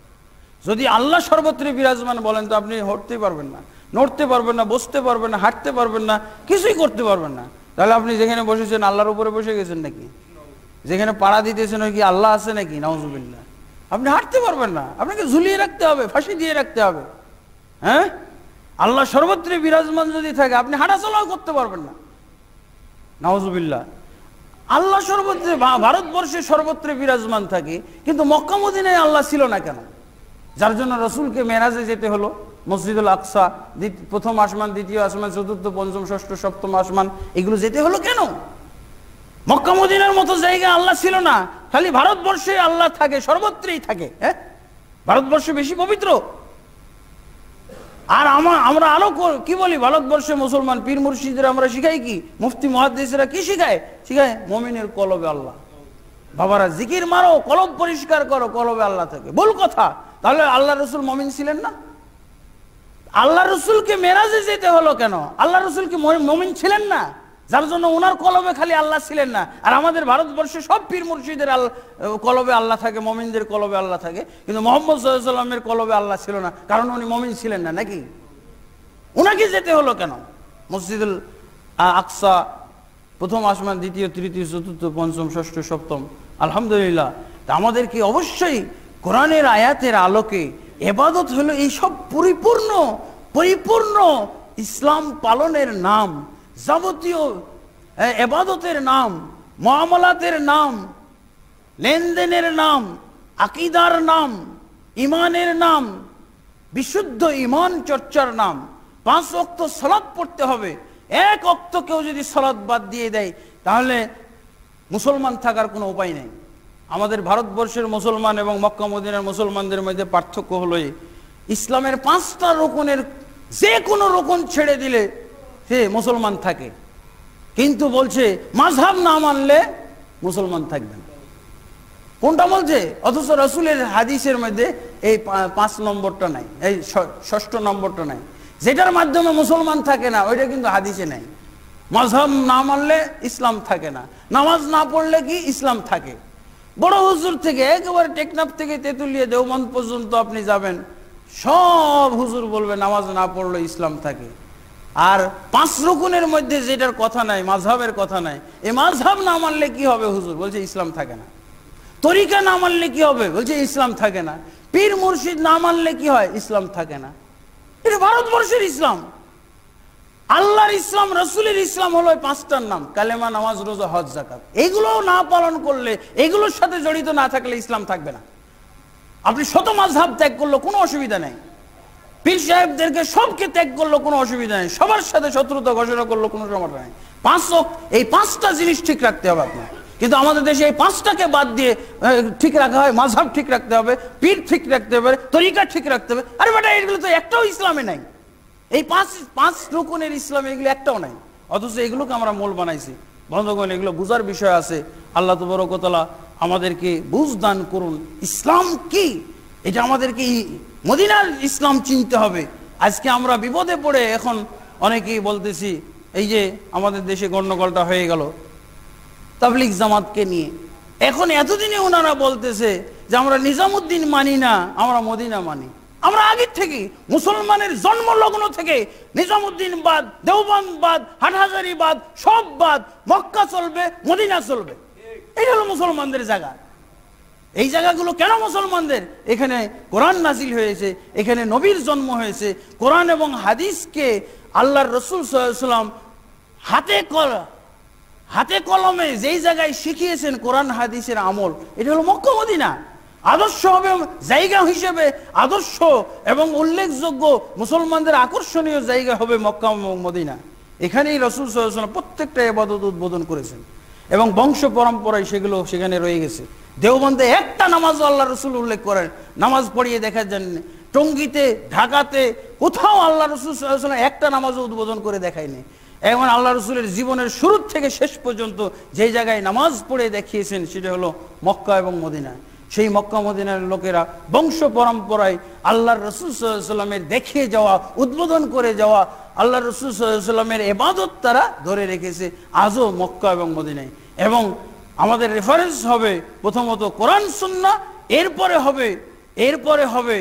যদি আল্লাহ সর্বত্র বিরাজমান বলেন তো আপনি হটতে পারবেন না নড়তে পারবেন না বসতে পারবেন না হাঁটতে পারবেন না কিছুই করতে পারবেন না তাহলে আপনি যেখানে বসেছেন আল্লাহর উপরে বসে গেছেন নাকি যেখানে পাড়া দিতেছেন ওই কি আল্লাহ আছে নাকি নওয়াজুবিল্লা আপনি হাঁটতে পারবেন না আপনাকে ঝুলিয়ে রাখতে হবে ফাঁসি দিয়ে রাখতে হবে হ্যাঁ আল্লাহ সর্বত্রে বিরাজমান যদি থাকে আপনি হাঁটাচলাও করতে পারবেন না নওয়াজুবিল্লা আল্লাহ সর্বত্রে ভারতবর্ষে সর্বত্রে বিরাজমান থাকে কিন্তু মক্কামুদ্দিনে আল্লাহ ছিল না কেন যার জন্য রসুলকে মেরাজে যেতে হলো মসজিদুল আকসা প্রথম আসমান দ্বিতীয় আসমান চতুর্থ পঞ্চম ষষ্ঠ সপ্তম আসমান এগুলো যেতে হলো কেন মক্কা মদিনার মতো জায়গা আল্লাহ ছিল না খালি ভারতবর্ষে আল্লাহ থাকে সর্বত্রই থাকে হ্যাঁ ভারতবর্ষ বেশি পবিত্র আর আমার আমরা আরো কি বলি ভারতবর্ষে মুসলমান পীর মুর্শিদের আমরা শিখাই কি মুফতি মহাদেশেরা কি শিখায় শিখায় মমিনের কলবে আল্লাহ বাবারা জিকির মারো কলব পরিষ্কার করো কলবে আল্লাহ থাকে ভুল কথা তাহলে আল্লাহ রসুল মমিন ছিলেন না আল্লাহ রসুলকে মেরাজে যেতে হলো কেন আল্লাহ রসুল কি মমিন ছিলেন না যার জন্য ওনার কলবে খালি আল্লাহ ছিলেন না আর আমাদের ভারতবর্ষে সব পীর মুর্শিদের কলবে আল্লাহ থাকে মমিনদের কলবে আল্লাহ থাকে কিন্তু মোহাম্মদ সাল্লামের কলবে আল্লাহ ছিল না কারণ উনি মমিন ছিলেন না নাকি ওনাকে যেতে হলো কেন মসজিদুল আকসা প্রথম আসমান দ্বিতীয় তৃতীয় চতুর্থ পঞ্চম ষষ্ঠ সপ্তম আলহামদুলিল্লাহ তা আমাদেরকে অবশ্যই কোরআনের আয়াতের আলোকে এবাদত হলো এইসব পরিপূর্ণ পরিপূর্ণ ইসলাম পালনের নাম যাবতীয় এবাদতের নাম মামলাতের নাম লেনদেনের নাম আকিদার নাম ইমানের নাম বিশুদ্ধ ইমান চর্চার নাম পাঁচ অক্ত সলাদ পড়তে হবে এক অক্ত কেউ যদি সলাদ বাদ দিয়ে দেয় তাহলে মুসলমান থাকার কোনো উপায় নেই আমাদের ভারতবর্ষের মুসলমান এবং মক্কা মদিনার মুসলমানদের মধ্যে পার্থক্য হলো ইসলামের পাঁচটা রোকনের যে কোনো রোকন ছেড়ে দিলে সে মুসলমান থাকে কিন্তু বলছে মাঝহাব না মানলে মুসলমান থাকবে না কোনটা বলছে অথচ রসুলের হাদিসের মধ্যে এই পাঁচ নম্বরটা নাই এই ষষ্ঠ নম্বরটা নাই যেটার মাধ্যমে মুসলমান থাকে না ওইটা কিন্তু হাদিসে নাই মাঝহাব না মানলে ইসলাম থাকে না নামাজ না পড়লে কি ইসলাম থাকে বড় হুজুর থেকে একেবারে টেকনাফ থেকে তেঁতুলিয়ে দেওমান পর্যন্ত আপনি যাবেন সব হুজুর বলবে নামাজ না পড়লে ইসলাম থাকে আর পাঁচ রকুনের মধ্যে যেটার কথা নাই মাঝহের কথা নাই এ মাঝহাব না মানলে কি হবে হুজুর বলছে ইসলাম থাকে না তরিকা না মানলে কি হবে বলছে ইসলাম থাকে না পীর মুর্শিদ না মানলে কি হয় ইসলাম থাকে না এটা ভারতবর্ষের ইসলাম আল্লাহর ইসলাম রসুলের ইসলাম হলো পাঁচটার নাম কালেমা নামাজ রোজা হজ জাকাত এগুলো না পালন করলে এগুলোর সাথে জড়িত না থাকলে ইসলাম থাকবে না আপনি শত মাঝহাব ত্যাগ করলো কোনো অসুবিধা নেই পীর সাহেবদেরকে সবকে ত্যাগ করলো কোনো অসুবিধা নেই সবার সাথে শত্রুতা ঘোষণা করলো কোনো সমস্যা নেই পাঁচ এই পাঁচটা জিনিস ঠিক রাখতে হবে আপনার কিন্তু আমাদের দেশে এই পাঁচটাকে বাদ দিয়ে ঠিক রাখা হয় মাঝহাব ঠিক রাখতে হবে পীর ঠিক রাখতে হবে তরিকা ঠিক রাখতে হবে আরে বেটা এগুলো তো একটাও ইসলামে নাই এই পাঁচ পাঁচ রুকুনের ইসলাম এগুলো একটাও নাই অথচ এগুলোকে আমরা মূল বানাইছি বন্ধগণ এগুলো বুঝার বিষয় আছে আল্লাহ তবরকতলা আমাদেরকে বুঝ দান করুন ইসলাম কি এটা আমাদেরকে মদিনার ইসলাম চিনতে হবে আজকে আমরা বিপদে পড়ে এখন অনেকেই বলতেছি এই যে আমাদের দেশে গণ্ডগোলটা হয়ে গেল তাবলিক জামাতকে নিয়ে এখন এতদিনে ওনারা বলতেছে যে আমরা নিজামুদ্দিন মানি না আমরা মদিনা মানি আমরা আগের থেকে মুসলমানের জন্মলগ্ন থেকে নিজামুদ্দিন বাদ দেওবান বাদ হাটহাজারি বাদ সব বাদ মক্কা চলবে মদিনা চলবে এই হলো মুসলমানদের জায়গা এই জায়গাগুলো কেন মুসলমানদের এখানে কোরআন নাজিল হয়েছে এখানে নবীর জন্ম হয়েছে কোরআন এবং হাদিসকে আল্লাহর রসুল সাল্লাম হাতে কল হাতে কলমে যেই জায়গায় শিখিয়েছেন কোরআন হাদিসের আমল এটা হলো মক্কা মদিনা আদর্শ হবে জায়গা হিসেবে আদর্শ এবং উল্লেখযোগ্য মুসলমানদের আকর্ষণীয় জায়গা হবে মক্কা এবং মদিনা এখানেই রসুল সাল্লাম প্রত্যেকটা এবাদত উদ্বোধন করেছেন এবং বংশ পরম্পরায় সেগুলো সেখানে রয়ে গেছে দেওবন্দে একটা নামাজ আল্লাহ রসুল উল্লেখ করেন নামাজ পড়িয়ে দেখা যান টঙ্গিতে ঢাকাতে কোথাও আল্লাহ রসুল সাল্লাহ একটা নামাজও উদ্বোধন করে দেখায়নি এমন আল্লাহ রসুলের জীবনের শুরু থেকে শেষ পর্যন্ত যে জায়গায় নামাজ পড়ে দেখিয়েছেন সেটা হলো মক্কা এবং মদিনা সেই মক্কা মদিনার লোকেরা বংশ পরম্পরায় আল্লাহ সাল্লামের দেখিয়ে যাওয়া উদ্বোধন করে যাওয়া আল্লাহ রসুল সাল্লামের এবাদত তারা ধরে রেখেছে আজও মক্কা এবং মদিনায় এবং আমাদের রেফারেন্স হবে প্রথমত কোরআন সুন্না এরপরে হবে এরপরে হবে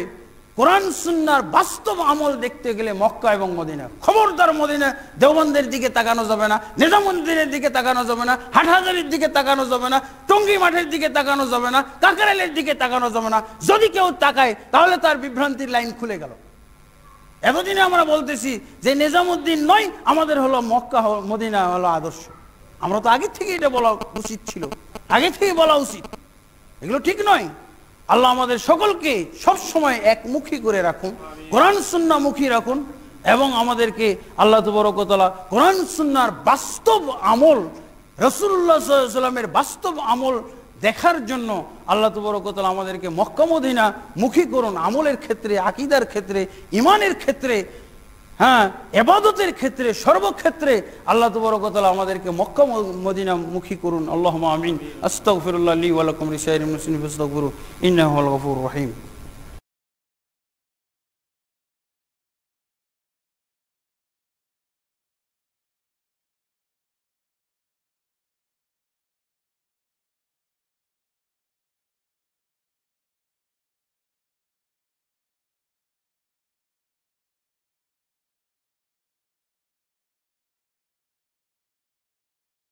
কোরআন সুন্নার বাস্তব আমল দেখতে গেলে মক্কা এবং মদিনা খবরদার মদিনা দেওবন্দের দিকে তাকানো যাবে না নেজামন্দিরের দিকে তাকানো যাবে না হাটহাজারির দিকে তাকানো যাবে না টঙ্গি মাঠের দিকে তাকানো যাবে না কাকারালের দিকে তাকানো যাবে না যদি কেউ তাকায় তাহলে তার বিভ্রান্তির লাইন খুলে গেল এতদিনে আমরা বলতেছি যে নিজামুদ্দিন নয় আমাদের হলো মক্কা মদিনা হলো আদর্শ আমরা তো আগে থেকে এটা বলা উচিত ছিল আগে থেকে বলা উচিত এগুলো ঠিক নয় আল্লাহ আমাদের সকলকে সবসময় একমুখী করে রাখুন কোরআন মুখী রাখুন এবং আমাদেরকে আল্লাহ তবরকতলা কোরআন সুন্নার বাস্তব আমল রসুল্লা সাল্লামের বাস্তব আমল দেখার জন্য আল্লাহ তবরকতলা আমাদেরকে মক্কামদিনা মুখী করুন আমলের ক্ষেত্রে আকিদার ক্ষেত্রে ইমানের ক্ষেত্রে হ্যাঁ এবাদতের ক্ষেত্রে সর্বক্ষেত্রে আল্লাহ তবরকতলা আমাদেরকে মক্কা মদিনা মুখী করুন আল্লাহ আমিন আস্তফিরুল্লাহ আলী আলকুম রিসাইন মুসলিম রহিম